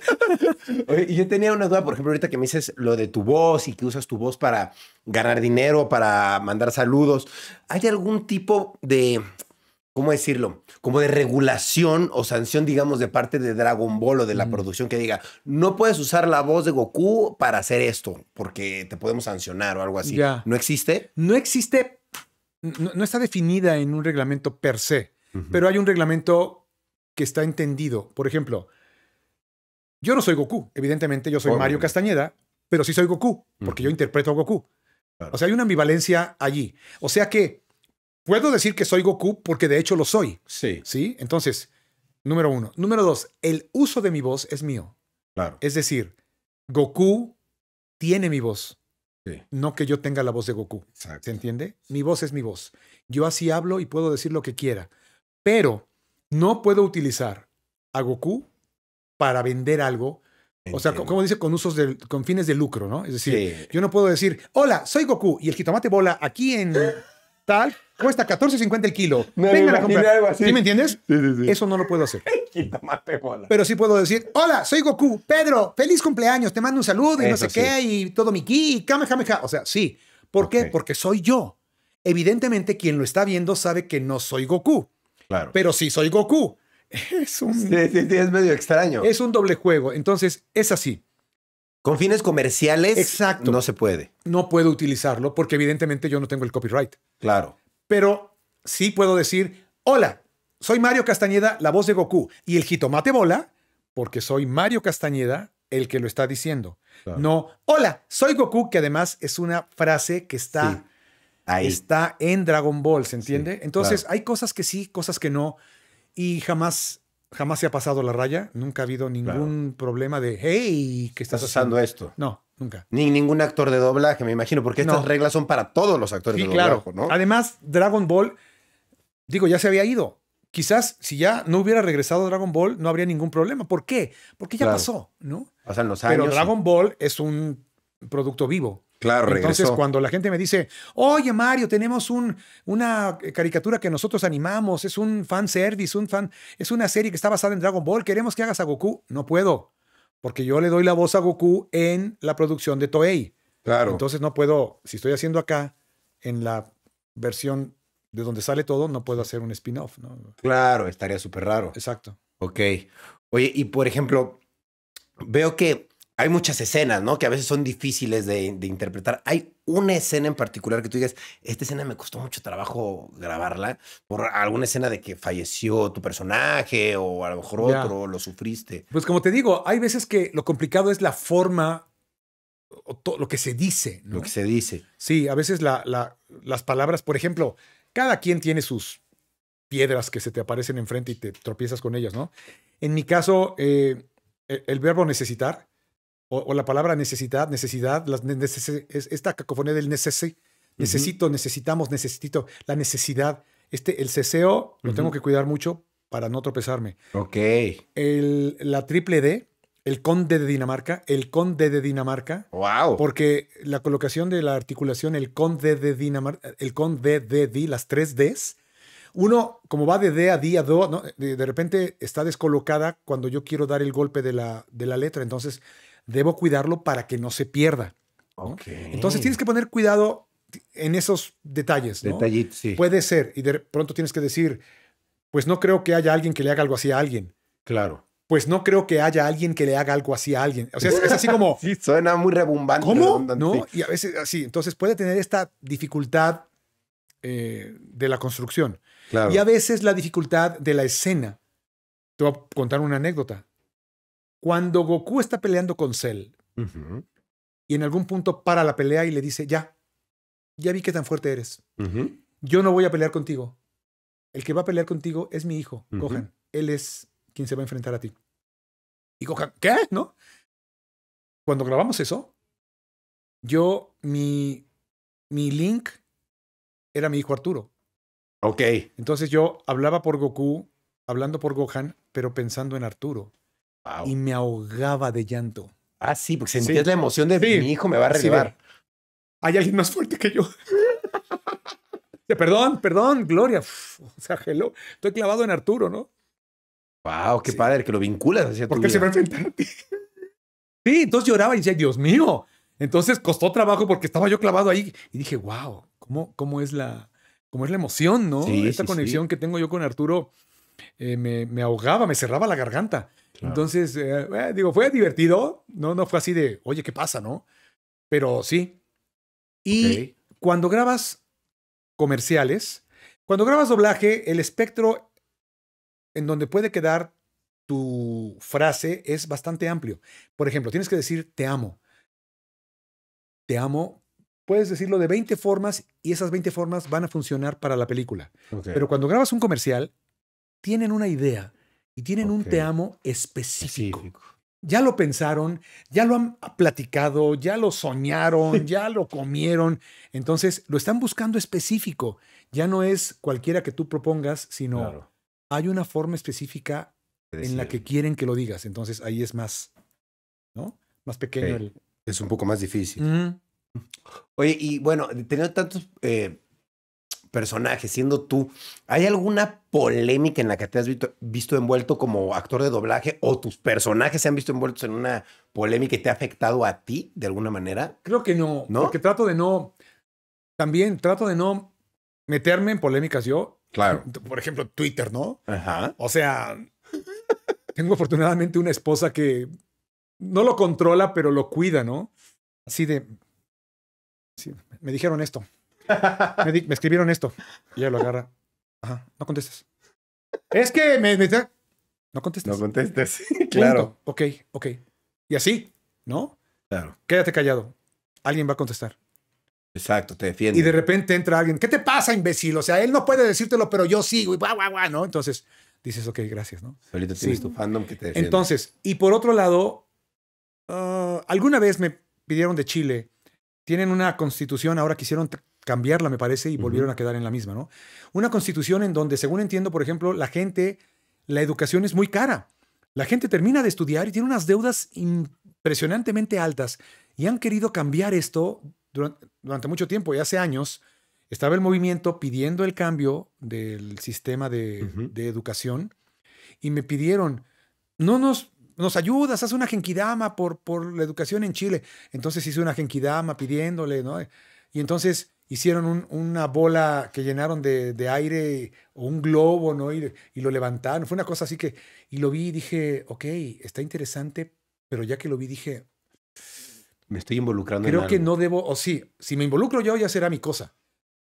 Oye, y yo tenía una duda, por ejemplo, ahorita que me dices lo de tu voz y que usas tu voz para ganar dinero, para mandar saludos. ¿Hay algún tipo de ¿cómo decirlo? Como de regulación o sanción, digamos, de parte de Dragon Ball o de la producción que diga, no puedes usar la voz de Goku para hacer esto, porque te podemos sancionar o algo así. ¿No existe? No existe, no, está definida en un reglamento per se, pero hay un reglamento que está entendido. Por ejemplo, yo no soy Goku, evidentemente yo soy Mario Castañeda, pero sí soy Goku, porque yo interpreto a Goku. O sea, hay una ambivalencia allí. O sea que Puedo decir que soy Goku porque de hecho lo soy. Sí. ¿Sí? Entonces, número uno. Número dos, el uso de mi voz es mío. Claro. Es decir, Goku tiene mi voz. Sí. No que yo tenga la voz de Goku. ¿Se entiende? Mi voz es mi voz. Yo así hablo y puedo decir lo que quiera. Pero no puedo utilizar a Goku para vender algo. O sea, como dice, con usos con fines de lucro, ¿no? Es decir, yo no puedo decir, hola, soy Goku y el jitomate bola aquí en tal Cuesta 14.50 el kilo. Venga a comprar. ¿Sí me entiendes? Sí, sí, Eso no lo puedo hacer. Pero sí puedo decir, hola, soy Goku. Pedro, feliz cumpleaños. Te mando un saludo y no sé qué y todo mi ki y kamehameha. O sea, sí. ¿Por qué? Porque soy yo. Evidentemente, quien lo está viendo sabe que no soy Goku. Claro. Pero sí soy Goku. Es un. es medio extraño. Es un doble juego. Entonces, es así. Con fines comerciales, Exacto. no se puede. No puedo utilizarlo porque evidentemente yo no tengo el copyright. Claro pero sí puedo decir, hola, soy Mario Castañeda, la voz de Goku, y el jitomate bola, porque soy Mario Castañeda el que lo está diciendo. No, hola, soy Goku, que además es una frase que está, Ahí. está en Dragon Ball, ¿se entiende? Entonces, hay cosas que sí, cosas que no, y jamás jamás se ha pasado la raya, nunca ha habido ningún problema de, hey, ¿qué estás, usando esto? No, Nunca. Ni ningún actor de doblaje, me imagino, porque estas reglas son para todos los actores de doblaje, claro. Además, Dragon Ball, digo, ya se había ido. Quizás si ya no hubiera regresado Dragon Ball, no habría ningún problema. ¿Por qué? Porque ya pasó, ¿no? Pasan los años. Pero Dragon Ball es un producto vivo. Claro, Entonces, cuando la gente me dice, oye Mario, tenemos un, una caricatura que nosotros animamos, es un fan service, un fan, es una serie que está basada en Dragon Ball, queremos que hagas a Goku, no puedo. Porque yo le doy la voz a Goku en la producción de Toei. Claro. Entonces no puedo, si estoy haciendo acá, en la versión de donde sale todo, no puedo hacer un spin-off, ¿no? Claro, estaría súper raro. Exacto. Ok. Oye, y por ejemplo, veo que hay muchas escenas, ¿no? Que a veces son difíciles de, interpretar. Hay una escena en particular que tú digas, esta escena me costó mucho trabajo grabarla por alguna escena de que falleció tu personaje o a lo mejor otro, lo sufriste. Pues como te digo, hay veces que lo complicado es la forma o lo que se dice. Lo que se dice. Sí, a veces las palabras, por ejemplo, cada quien tiene sus piedras que se te aparecen enfrente y te tropiezas con ellas, ¿no? En mi caso, eh, e, el verbo necesitar o, la palabra necesidad, necesidad, esta cacofonía del necesito, necesito, necesitamos, necesito, la necesidad. Este, el ceseo lo tengo que cuidar mucho para no tropezarme. Ok. El, la triple D, el conde de Dinamarca, el conde de Dinamarca. Wow. Porque la colocación de la articulación, el conde de Dinamarca, el conde de D, las tres Ds, uno, como va de D a D a Do, ¿no? de, de, repente está descolocada cuando yo quiero dar el golpe de la, de la letra. Entonces, debo cuidarlo para que no se pierda. Entonces tienes que poner cuidado en esos detalles. sí. Puede ser, y de pronto tienes que decir, pues no creo que haya alguien que le haga algo así a alguien. Claro. Pues no creo que haya alguien que le haga algo así a alguien. O sea, es, así como... sí, suena muy rebumbante. ¿Cómo? ¿No? Y a veces así. Entonces puede tener esta dificultad eh, de la construcción. Claro. Y a veces la dificultad de la escena. Te voy a contar una anécdota. Cuando Goku está peleando con Cell y en algún punto para la pelea y le dice, ya, ya vi que tan fuerte eres. Yo no voy a pelear contigo. El que va a pelear contigo es mi hijo, Gohan. Él es quien se va a enfrentar a ti. Y Gohan, ¿qué? ¿No? Cuando grabamos eso, yo, mi, mi link era mi hijo Arturo. Ok. Entonces yo hablaba por Goku, hablando por Gohan, pero pensando en Arturo. Y me ahogaba de llanto. Ah, sí, porque sentías la emoción de mi hijo me va a recibir. Hay alguien más fuerte que yo. perdón, perdón, Gloria. o sea, hello. Estoy clavado en Arturo, ¿no? Wow, qué padre que lo vinculas Porque tu se va a enfrentar a ti. Sí, entonces lloraba y decía, Dios mío. Entonces costó trabajo porque estaba yo clavado ahí y dije, wow, ¿cómo, cómo, es, la, cómo es la emoción, ¿no? Esta conexión que tengo yo con Arturo eh, me, ahogaba, me cerraba la garganta. Entonces, eh, eh, digo, fue divertido, no, no fue así de, oye, ¿qué pasa, no? Pero sí. Y cuando grabas comerciales, cuando grabas doblaje, el espectro en donde puede quedar tu frase es bastante amplio. Por ejemplo, tienes que decir te amo. Te amo. Puedes decirlo de 20 formas y esas 20 formas van a funcionar para la película. Pero cuando grabas un comercial, tienen una idea y tienen un te amo específico. Ya lo pensaron, ya lo han platicado, ya lo soñaron, ya lo comieron. Entonces, lo están buscando específico. Ya no es cualquiera que tú propongas, sino hay una forma específica en la que quieren que lo digas. Entonces, ahí es más, ¿no? Más pequeño. Es un poco más difícil. Oye, y bueno, teniendo tantos eh, personaje, siendo tú, ¿hay alguna polémica en la que te has visto, envuelto como actor de doblaje o tus personajes se han visto envueltos en una polémica y te ha afectado a ti de alguna manera? Creo que no, ¿No? porque trato de no, también trato de no meterme en polémicas yo. Claro. Por ejemplo, Twitter, ¿no? Ajá. O sea, tengo afortunadamente una esposa que no lo controla, pero lo cuida, ¿no? Así de... Sí, me dijeron esto. Me, escribieron esto. Y ella lo agarra. Ajá, no contestas Es que me, me No contestas No contestes. claro. Ok, ok. Y así, ¿no? Claro. Quédate callado. Alguien va a contestar. Exacto, te defiende. Y de repente entra alguien. ¿Qué te pasa, imbécil? O sea, él no puede decírtelo, pero yo sí, y guau, guau, guau, ¿no? Entonces dices, ok, gracias, ¿no? tienes tu fandom que te defiende. Entonces, y por otro lado, ah, alguna vez me pidieron de Chile. Tienen una constitución, ahora quisieron cambiarla, me parece, y volvieron a quedar en la misma, ¿no? Una constitución en donde, según entiendo, por ejemplo, la gente, la educación es muy cara. La gente termina de estudiar y tiene unas deudas impresionantemente altas y han querido cambiar esto durante, mucho tiempo y hace años estaba el movimiento pidiendo el cambio del sistema de, educación y me pidieron, no nos, nos ayudas, haz una genkidama por, por la educación en Chile. Entonces hice una genkidama pidiéndole, ¿no? Y entonces hicieron una bola que llenaron de, aire o un globo, ¿no? Y, y, lo levantaron. Fue una cosa así que. Y lo vi y dije, ok, está interesante, pero ya que lo vi dije. Me estoy involucrando creo que no debo. O sí, si me involucro yo, ya será mi cosa.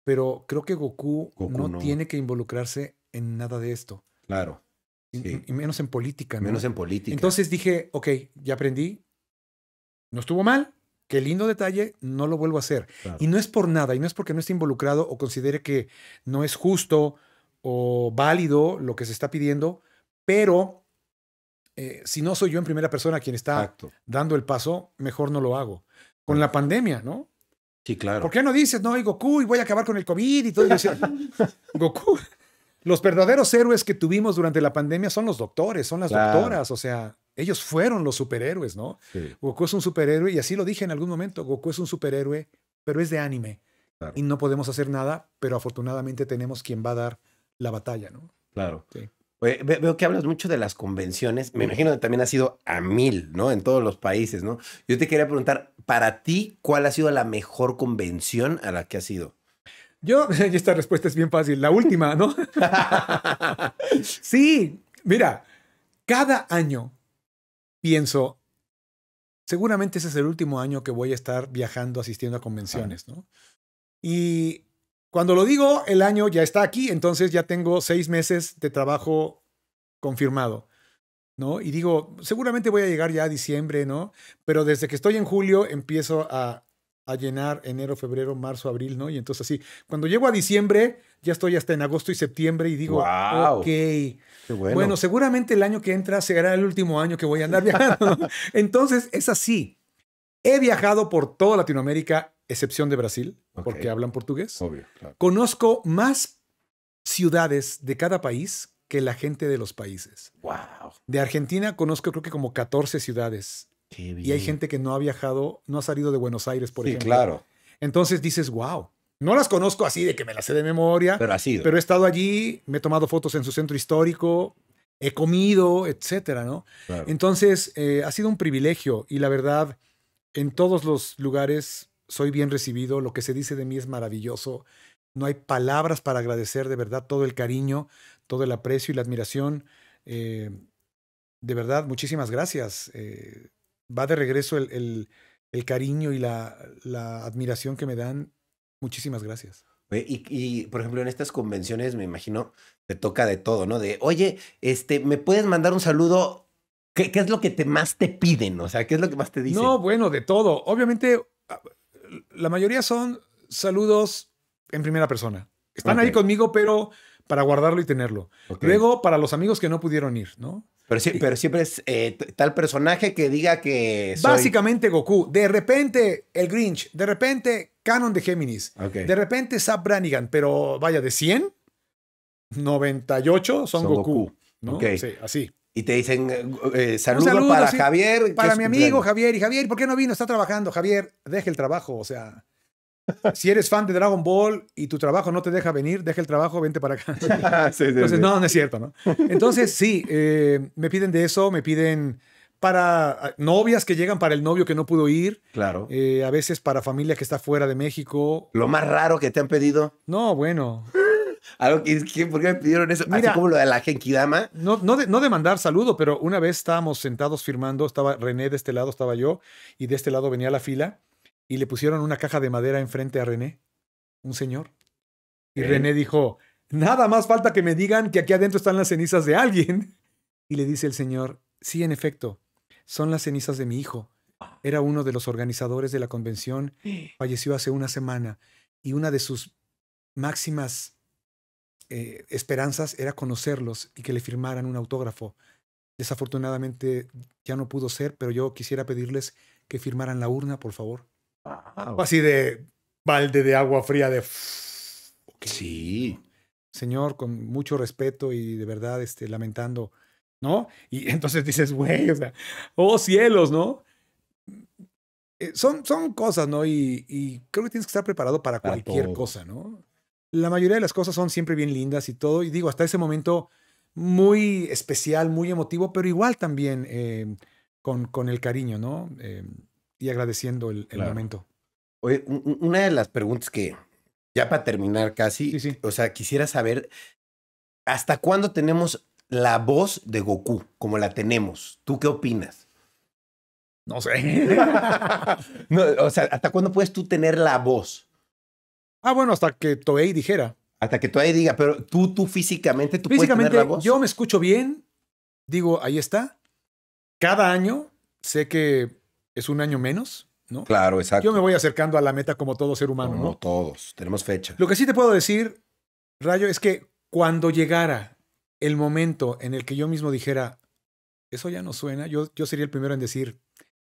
Pero creo que Goku, no, tiene que involucrarse en nada de esto. Claro. Y, menos en política, Menos en política. Entonces dije, ok, ya aprendí. No estuvo mal, Qué lindo detalle, no lo vuelvo a hacer. Y no es por nada, y no es porque no esté involucrado o considere que no es justo o válido lo que se está pidiendo, pero eh, si no soy yo en primera persona quien está dando el paso, mejor no lo hago. Con la pandemia, ¿no? Sí, claro. ¿Por qué no dices, no, Goku, y voy a acabar con el COVID y todo decía Goku, los verdaderos héroes que tuvimos durante la pandemia son los doctores, son las doctoras, o sea, ellos fueron los superhéroes, ¿no? Goku es un superhéroe, y así lo dije en algún momento, Goku es un superhéroe, pero es de anime. Y no podemos hacer nada, pero afortunadamente tenemos quien va a dar la batalla, ¿no? Claro. veo que hablas mucho de las convenciones. Me imagino que también ha sido a mil, ¿no? En todos los países, ¿no? Yo te quería preguntar, para ti, ¿cuál ha sido la mejor convención a la que has ido? Yo, esta respuesta es bien fácil, la última, ¿no? sí, mira, cada año pienso, seguramente ese es el último año que voy a estar viajando, asistiendo a convenciones, ¿no? Y cuando lo digo, el año ya está aquí, entonces ya tengo seis meses de trabajo confirmado, ¿no? Y digo, seguramente voy a llegar ya a diciembre, ¿no? Pero desde que estoy en julio empiezo a a llenar enero, febrero, marzo, abril, ¿no? Y entonces así, cuando llego a diciembre, ya estoy hasta en agosto y septiembre y digo, wow, ok, qué bueno. bueno. seguramente el año que entra será el último año que voy a andar viajando. entonces es así. He viajado por toda Latinoamérica, excepción de Brasil, porque hablan portugués. Obvio, Conozco más ciudades de cada país que la gente de los países. Wow. De Argentina conozco creo que como 14 ciudades. Y hay gente que no ha viajado, no ha salido de Buenos Aires, por sí, ejemplo. claro. Entonces dices, wow. No las conozco así de que me las sé de memoria. Pero ha Pero he estado allí, me he tomado fotos en su centro histórico, he comido, etcétera, ¿no? Entonces, eh, ha sido un privilegio y la verdad, en todos los lugares soy bien recibido, lo que se dice de mí es maravilloso. No hay palabras para agradecer de verdad todo el cariño, todo el aprecio y la admiración. Eh, de verdad, muchísimas gracias. Eh, va de regreso el, cariño y la, admiración que me dan. Muchísimas gracias. Y, por ejemplo, en estas convenciones, me imagino, te toca de todo, ¿no? De, oye, este, ¿me puedes mandar un saludo? ¿Qué, es lo que te más te piden? O sea, ¿qué es lo que más te dicen? No, bueno, de todo. Obviamente, ah, la mayoría son saludos en primera persona. Están ahí conmigo, pero para guardarlo y tenerlo. Luego, para los amigos que no pudieron ir, ¿no? Pero, pero siempre es eh, tal personaje que diga que. Básicamente Goku. De repente el Grinch. De repente Canon de Géminis. De repente Zap Brannigan. Pero vaya, de 100, 98 son, Goku. así. Y te dicen eh, eh, saludos saludo, para Javier. Para mi amigo Javier. Y Javier, ¿por qué no vino? Está trabajando. Javier, deje el trabajo. O sea si eres fan de Dragon Ball y tu trabajo no te deja venir, deja el trabajo, vente para acá. Ah, Entonces, no, no es cierto, ¿no? Entonces, sí, eh, me piden de eso, me piden para ah, novias que llegan para el novio que no pudo ir. Claro. Eh, a veces para familia que está fuera de México. ¿Lo más raro que te han pedido? No, bueno. ¿Algo que, ¿Por qué me pidieron eso? Mira, Así como lo de la Genkidama. No, no, no de mandar saludo, pero una vez estábamos sentados firmando, estaba René de este lado, estaba yo, y de este lado venía la fila y le pusieron una caja de madera enfrente a René, un señor. Y René dijo, nada más falta que me digan que aquí adentro están las cenizas de alguien. Y le dice el señor, sí, en efecto, son las cenizas de mi hijo. Era uno de los organizadores de la convención, falleció hace una semana y una de sus máximas eh, esperanzas era conocerlos y que le firmaran un autógrafo. Desafortunadamente ya no pudo ser, pero yo quisiera pedirles que firmaran la urna, por favor. Así de balde de agua fría de... Sí. Señor, con mucho respeto y de verdad este, lamentando, ¿no? Y entonces dices, güey, o sea, oh cielos, ¿no? Eh, son, son cosas, ¿no? Y, creo que tienes que estar preparado para, cualquier cosa, ¿no? La mayoría de las cosas son siempre bien lindas y todo. Y digo, hasta ese momento muy especial, muy emotivo, pero igual también eh, con, con el cariño, ¿no? Eh, y agradeciendo el, momento. Oye, una de las preguntas que, ya para terminar casi, o sea, quisiera saber, ¿hasta cuándo tenemos la voz de Goku como la tenemos? ¿Tú qué opinas? No sé. o sea, ¿hasta cuándo puedes tú tener la voz? Ah, bueno, hasta que Toei dijera. Hasta que Toei diga, pero tú, tú físicamente, tú físicamente, puedes la voz. Yo me escucho bien, digo, ahí está. Cada año sé que es un año menos, ¿no? Claro, exacto. Yo me voy acercando a la meta como todo ser humano, ¿no? todos, tenemos fecha. Lo que sí te puedo decir, Rayo, es que cuando llegara el momento en el que yo mismo dijera, eso ya no suena, yo, yo sería el primero en decir,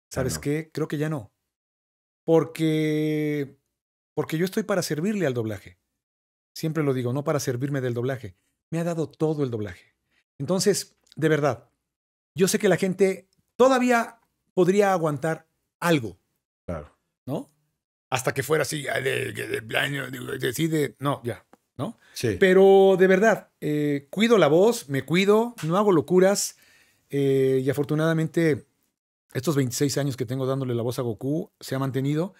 ¿sabes qué? Creo que ya no. Porque, porque yo estoy para servirle al doblaje. Siempre lo digo, no para servirme del doblaje. Me ha dado todo el doblaje. Entonces, de verdad, yo sé que la gente todavía podría aguantar algo. Claro. ¿No? Hasta que fuera así, de, decide, no, ya, ¿no? Sí. Pero de verdad, eh, cuido la voz, me cuido, no hago locuras eh, y afortunadamente estos 26 años que tengo dándole la voz a Goku se ha mantenido.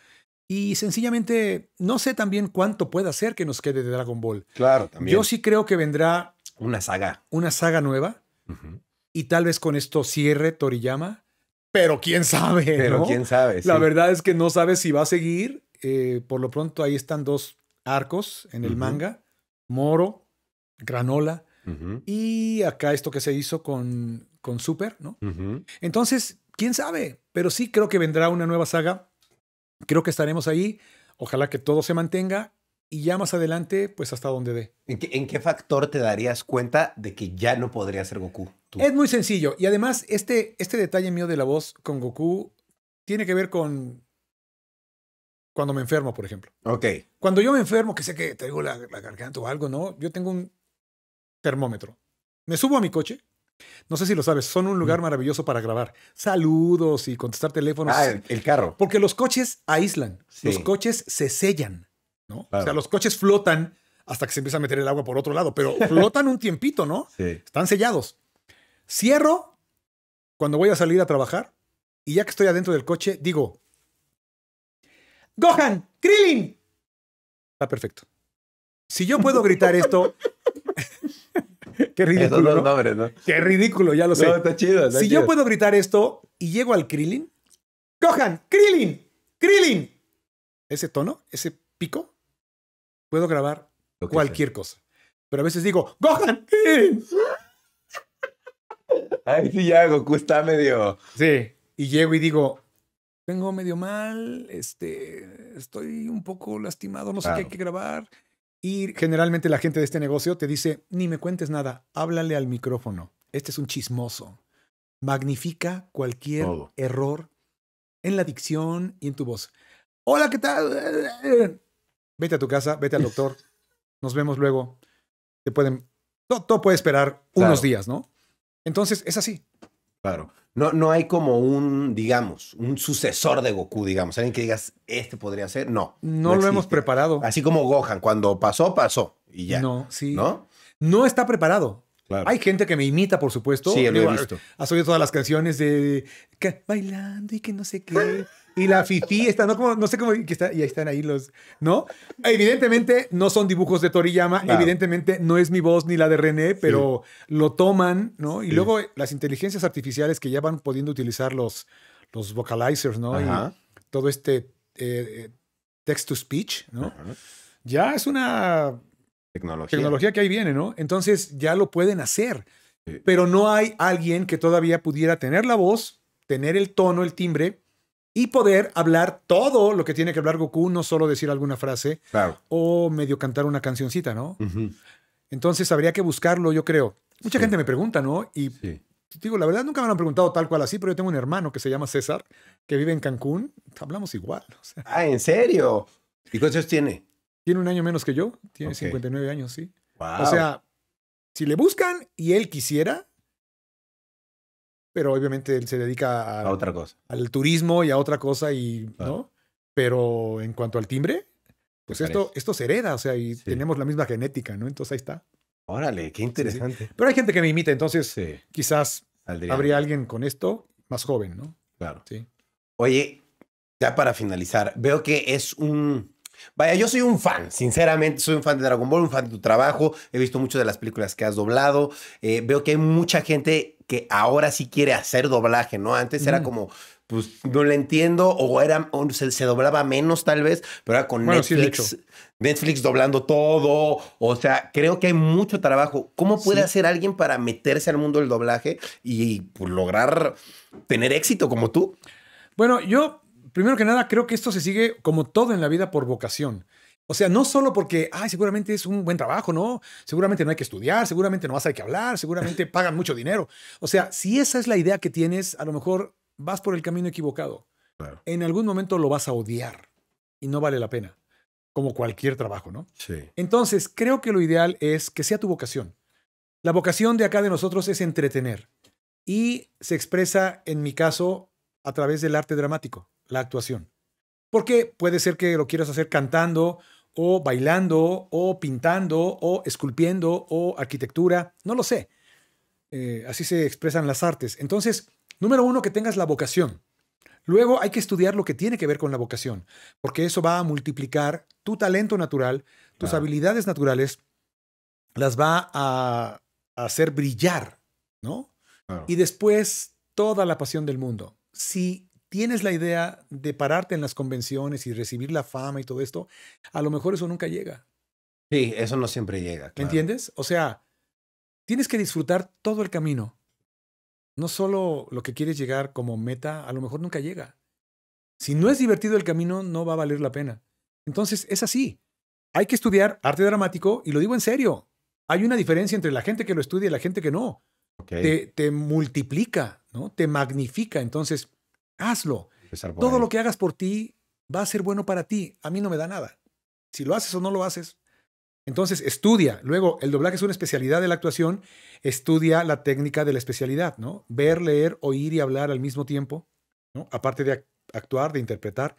Y sencillamente no sé también cuánto puede ser que nos quede de Dragon Ball. Claro, también. Yo sí creo que vendrá. Una saga. Una saga nueva. Y tal vez con esto cierre Toriyama. Pero quién sabe. Pero quién sabe. La verdad es que no sabe si va a seguir. Eh, por lo pronto, ahí están dos arcos en el manga: Moro, Granola. Y acá esto que se hizo con, con Super, ¿no? Entonces, quién sabe. Pero sí creo que vendrá una nueva saga. Creo que estaremos ahí. Ojalá que todo se mantenga y ya más adelante, pues hasta donde dé. ¿En qué, ¿En qué, factor te darías cuenta de que ya no podría ser Goku? Es muy sencillo. Y además, este, este detalle mío de la voz con Goku tiene que ver con cuando me enfermo, por ejemplo. Ok. Cuando yo me enfermo, que sé que traigo la, garganta o algo, ¿no? Yo tengo un termómetro. Me subo a mi coche, no sé si lo sabes, son un lugar mm. maravilloso para grabar saludos y contestar teléfonos. Ah, el, carro. Porque los coches aíslan, los coches se sellan. O sea, los coches flotan hasta que se empieza a meter el agua por otro lado, pero flotan un tiempito, ¿no? Sí. Están sellados. Cierro cuando voy a salir a trabajar y ya que estoy adentro del coche, digo, Gohan, Krillin. Está perfecto. Si yo puedo gritar esto... Qué ridículo. Qué ridículo, ya lo sé. si yo puedo gritar esto y llego al Krillin, Gohan, Krillin, Krillin. Ese tono, ese pico, Puedo grabar cualquier cosa. Pero a veces digo, ¡Gohan! Ay, sí, ya Goku está medio. Sí. Y llego y digo, tengo medio mal, este, estoy un poco lastimado, no sé qué hay que grabar. Y generalmente la gente de este negocio te dice, ni me cuentes nada, háblale al micrófono. Este es un chismoso. Magnifica cualquier error en la dicción y en tu voz. Hola, ¿qué tal? vete a tu casa, vete al doctor, nos vemos luego. Te pueden. Todo, puede esperar unos días, ¿no? Entonces, es así. Claro. No, no hay como un, digamos, un sucesor de Goku, digamos. Alguien que digas, este podría ser. No. No, lo hemos preparado. Así como Gohan, cuando pasó, pasó. Y ya. No, sí. ¿No? No está preparado. Hay gente que me imita, por supuesto. Sí, lo he visto. Has oído todas las canciones de que, bailando y que no sé qué. y la Fifi está, no, como, no sé cómo, y ahí están ahí los, ¿no? Evidentemente no son dibujos de Toriyama, evidentemente no es mi voz ni la de René, pero lo toman, ¿no? Y luego las inteligencias artificiales que ya van pudiendo utilizar los, los vocalizers, ¿no? Y todo este eh, eh, text-to-speech, ¿no? Ya es una tecnología. tecnología que ahí viene, ¿no? Entonces ya lo pueden hacer, pero no hay alguien que todavía pudiera tener la voz, tener el tono, el timbre, y poder hablar todo lo que tiene que hablar Goku, no solo decir alguna frase o medio cantar una cancioncita, ¿no? Entonces habría que buscarlo, yo creo. Mucha gente me pregunta, ¿no? Y digo, la verdad nunca me lo han preguntado tal cual así, pero yo tengo un hermano que se llama César, que vive en Cancún, hablamos igual. O Ah, ¿en serio? ¿Y cuántos tiene? Tiene un año menos que yo, tiene 59 años, sí. O sea, si le buscan y él quisiera, pero obviamente él se dedica a, otra cosa. Al turismo y a otra cosa, y, ¿no? Pero en cuanto al timbre, pues esto, esto se hereda, o sea, y tenemos la misma genética, ¿no? Entonces ahí está. Órale, qué interesante. Pero hay gente que me imita, entonces quizás habría alguien con esto más joven, ¿no? Claro. Oye, ya para finalizar, veo que es un Vaya, yo soy un fan, sinceramente, soy un fan de Dragon Ball, un fan de tu trabajo, he visto muchas de las películas que has doblado, eh, veo que hay mucha gente que ahora sí quiere hacer doblaje, ¿no? Antes era como, pues no le entiendo, o era se, doblaba menos tal vez, pero con Netflix, Netflix doblando todo, o sea, creo que hay mucho trabajo. ¿Cómo puede hacer alguien para meterse al mundo del doblaje y, pues, lograr tener éxito como tú? Bueno, yo primero que nada, creo que esto se sigue como todo en la vida por vocación. O sea, no solo porque, ay, seguramente es un buen trabajo, ¿no? Seguramente no hay que estudiar, seguramente no vas a hay que hablar, seguramente pagan mucho dinero. O sea, si esa es la idea que tienes, a lo mejor vas por el camino equivocado. En algún momento lo vas a odiar y no vale la pena, como cualquier trabajo, ¿no? Sí. Entonces, creo que lo ideal es que sea tu vocación. La vocación de acá de nosotros es entretener y se expresa, en mi caso, a través del arte dramático la actuación. Porque puede ser que lo quieras hacer cantando o bailando o pintando o esculpiendo o arquitectura, no lo sé. Eh, así se expresan las artes. Entonces, número uno, que tengas la vocación. Luego hay que estudiar lo que tiene que ver con la vocación, porque eso va a multiplicar tu talento natural, tus habilidades naturales, las va a, hacer brillar, ¿no? Y después, toda la pasión del mundo. Si tienes la idea de pararte en las convenciones y recibir la fama y todo esto, a lo mejor eso nunca llega. Sí, eso no siempre llega. qué ¿Entiendes? O sea, tienes que disfrutar todo el camino. No solo lo que quieres llegar como meta, a lo mejor nunca llega. Si no es divertido el camino, no va a valer la pena. Entonces, es así. Hay que estudiar arte dramático y lo digo en serio. Hay una diferencia entre la gente que lo estudia y la gente que no. Te, te multiplica, ¿no? Te magnifica. Entonces, hazlo. Todo lo que hagas por ti va a ser bueno para ti. A mí no me da nada. Si lo haces o no lo haces. Entonces, estudia. Luego, el doblaje es una especialidad de la actuación. Estudia la técnica de la especialidad, ¿no? Ver, leer, oír y hablar al mismo tiempo, ¿no? Aparte de actuar, de interpretar.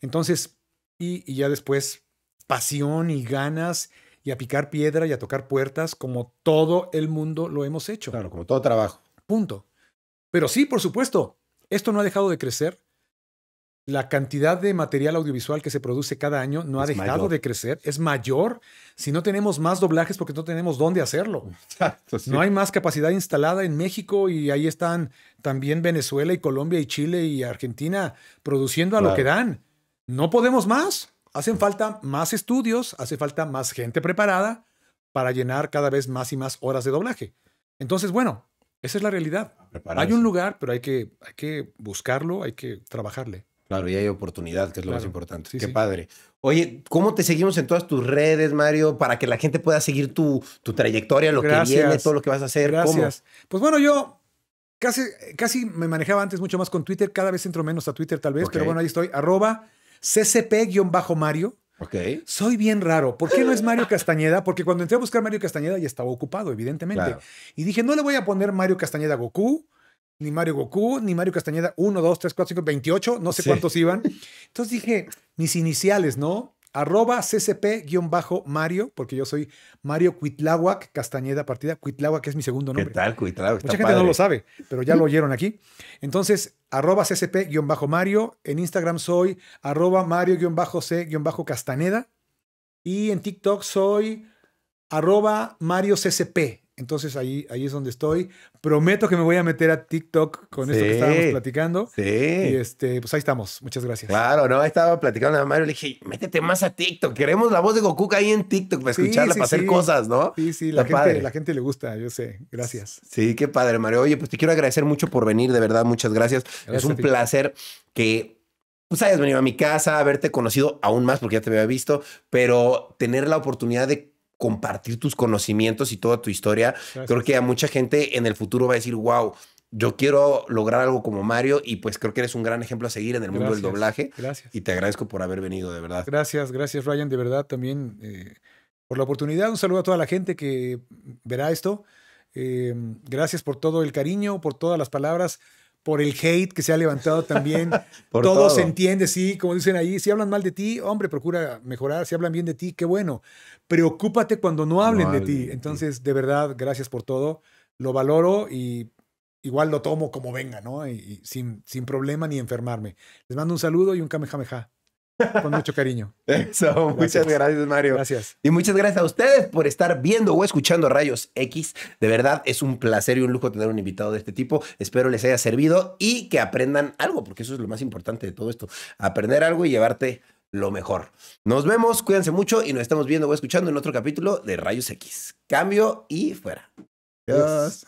Entonces, y, y ya después, pasión y ganas y a picar piedra y a tocar puertas como todo el mundo lo hemos hecho. Claro, como todo trabajo. Punto. Pero sí, por supuesto, esto no ha dejado de crecer. La cantidad de material audiovisual que se produce cada año no ha dejado de crecer, es mayor. Si no tenemos más doblajes, porque no tenemos dónde hacerlo. No hay más capacidad instalada en México y ahí están también Venezuela y Colombia y Chile y Argentina produciendo a lo que dan. No podemos más. Hacen falta más estudios, hace falta más gente preparada para llenar cada vez más y más horas de doblaje. Entonces, bueno, esa es la realidad. Hay un lugar, pero hay que, hay que buscarlo, hay que trabajarle. Claro, y hay oportunidad, que es lo más importante. Qué padre. Oye, ¿cómo te seguimos en todas tus redes, Mario, para que la gente pueda seguir tu, trayectoria, lo que viene, todo lo que vas a hacer? Gracias. Pues bueno, yo casi, casi me manejaba antes mucho más con Twitter, cada vez entro menos a Twitter tal vez, pero bueno, ahí estoy, arroba ccp-mario. Ok. Soy bien raro. ¿Por qué no es Mario Castañeda? Porque cuando entré a buscar Mario Castañeda ya estaba ocupado, evidentemente. Y dije, no le voy a poner Mario Castañeda Goku, ni Mario Goku, ni Mario Castañeda 1, 2, 3, 4, 5, 28, no sé cuántos iban. Entonces dije, mis iniciales, ¿no? arroba ccp-mario, porque yo soy Mario Cuitláhuac Castañeda Partida. que es mi segundo nombre. ¿Qué tal, Mucha gente no lo sabe, pero ya lo oyeron aquí. Entonces, arroba ccp-mario. En Instagram soy arroba mario-c-castaneda. Y en TikTok soy arroba mario ccp. Entonces ahí, ahí es donde estoy. Prometo que me voy a meter a TikTok con esto que estábamos platicando. Sí. Y este, pues ahí estamos. Muchas gracias. Claro, no, estaba platicando a Mario, le dije, métete más a TikTok. Queremos la voz de Goku ahí en TikTok para escucharla, para hacer cosas, ¿no? Sí, sí, la, gente, le gusta, yo sé. Gracias. Sí, qué padre, Mario. Oye, pues te quiero agradecer mucho por venir, de verdad, muchas gracias. es un placer que tú pues, hayas venido a mi casa, haberte conocido aún más porque ya te había visto, pero tener la oportunidad de compartir tus conocimientos y toda tu historia. Creo que a mucha gente en el futuro va a decir, wow, yo quiero lograr algo como Mario y pues creo que eres un gran ejemplo a seguir en el mundo del doblaje. Gracias. Y te agradezco por haber venido, de verdad. Gracias, gracias Ryan, de verdad también eh, por la oportunidad. Un saludo a toda la gente que verá esto. Eh, gracias por todo el cariño, por todas las palabras por el hate que se ha levantado también. todo, se entiende, sí, como dicen ahí, si hablan mal de ti, hombre, procura mejorar, si hablan bien de ti, qué bueno. Preocúpate cuando no hablen, de ti. Entonces, de verdad, gracias por todo, lo valoro y igual lo tomo como venga, ¿no? Y, sin, sin problema ni enfermarme. Les mando un saludo y un kamehameha. Con mucho cariño. muchas gracias, Mario. Gracias. Y muchas gracias a ustedes por estar viendo o escuchando Rayos X. De verdad, es un placer y un lujo tener un invitado de este tipo. Espero les haya servido y que aprendan algo, porque eso es lo más importante de todo esto. Aprender algo y llevarte lo mejor. Nos vemos, cuídense mucho y nos estamos viendo o escuchando en otro capítulo de Rayos X. Cambio y fuera. Adiós.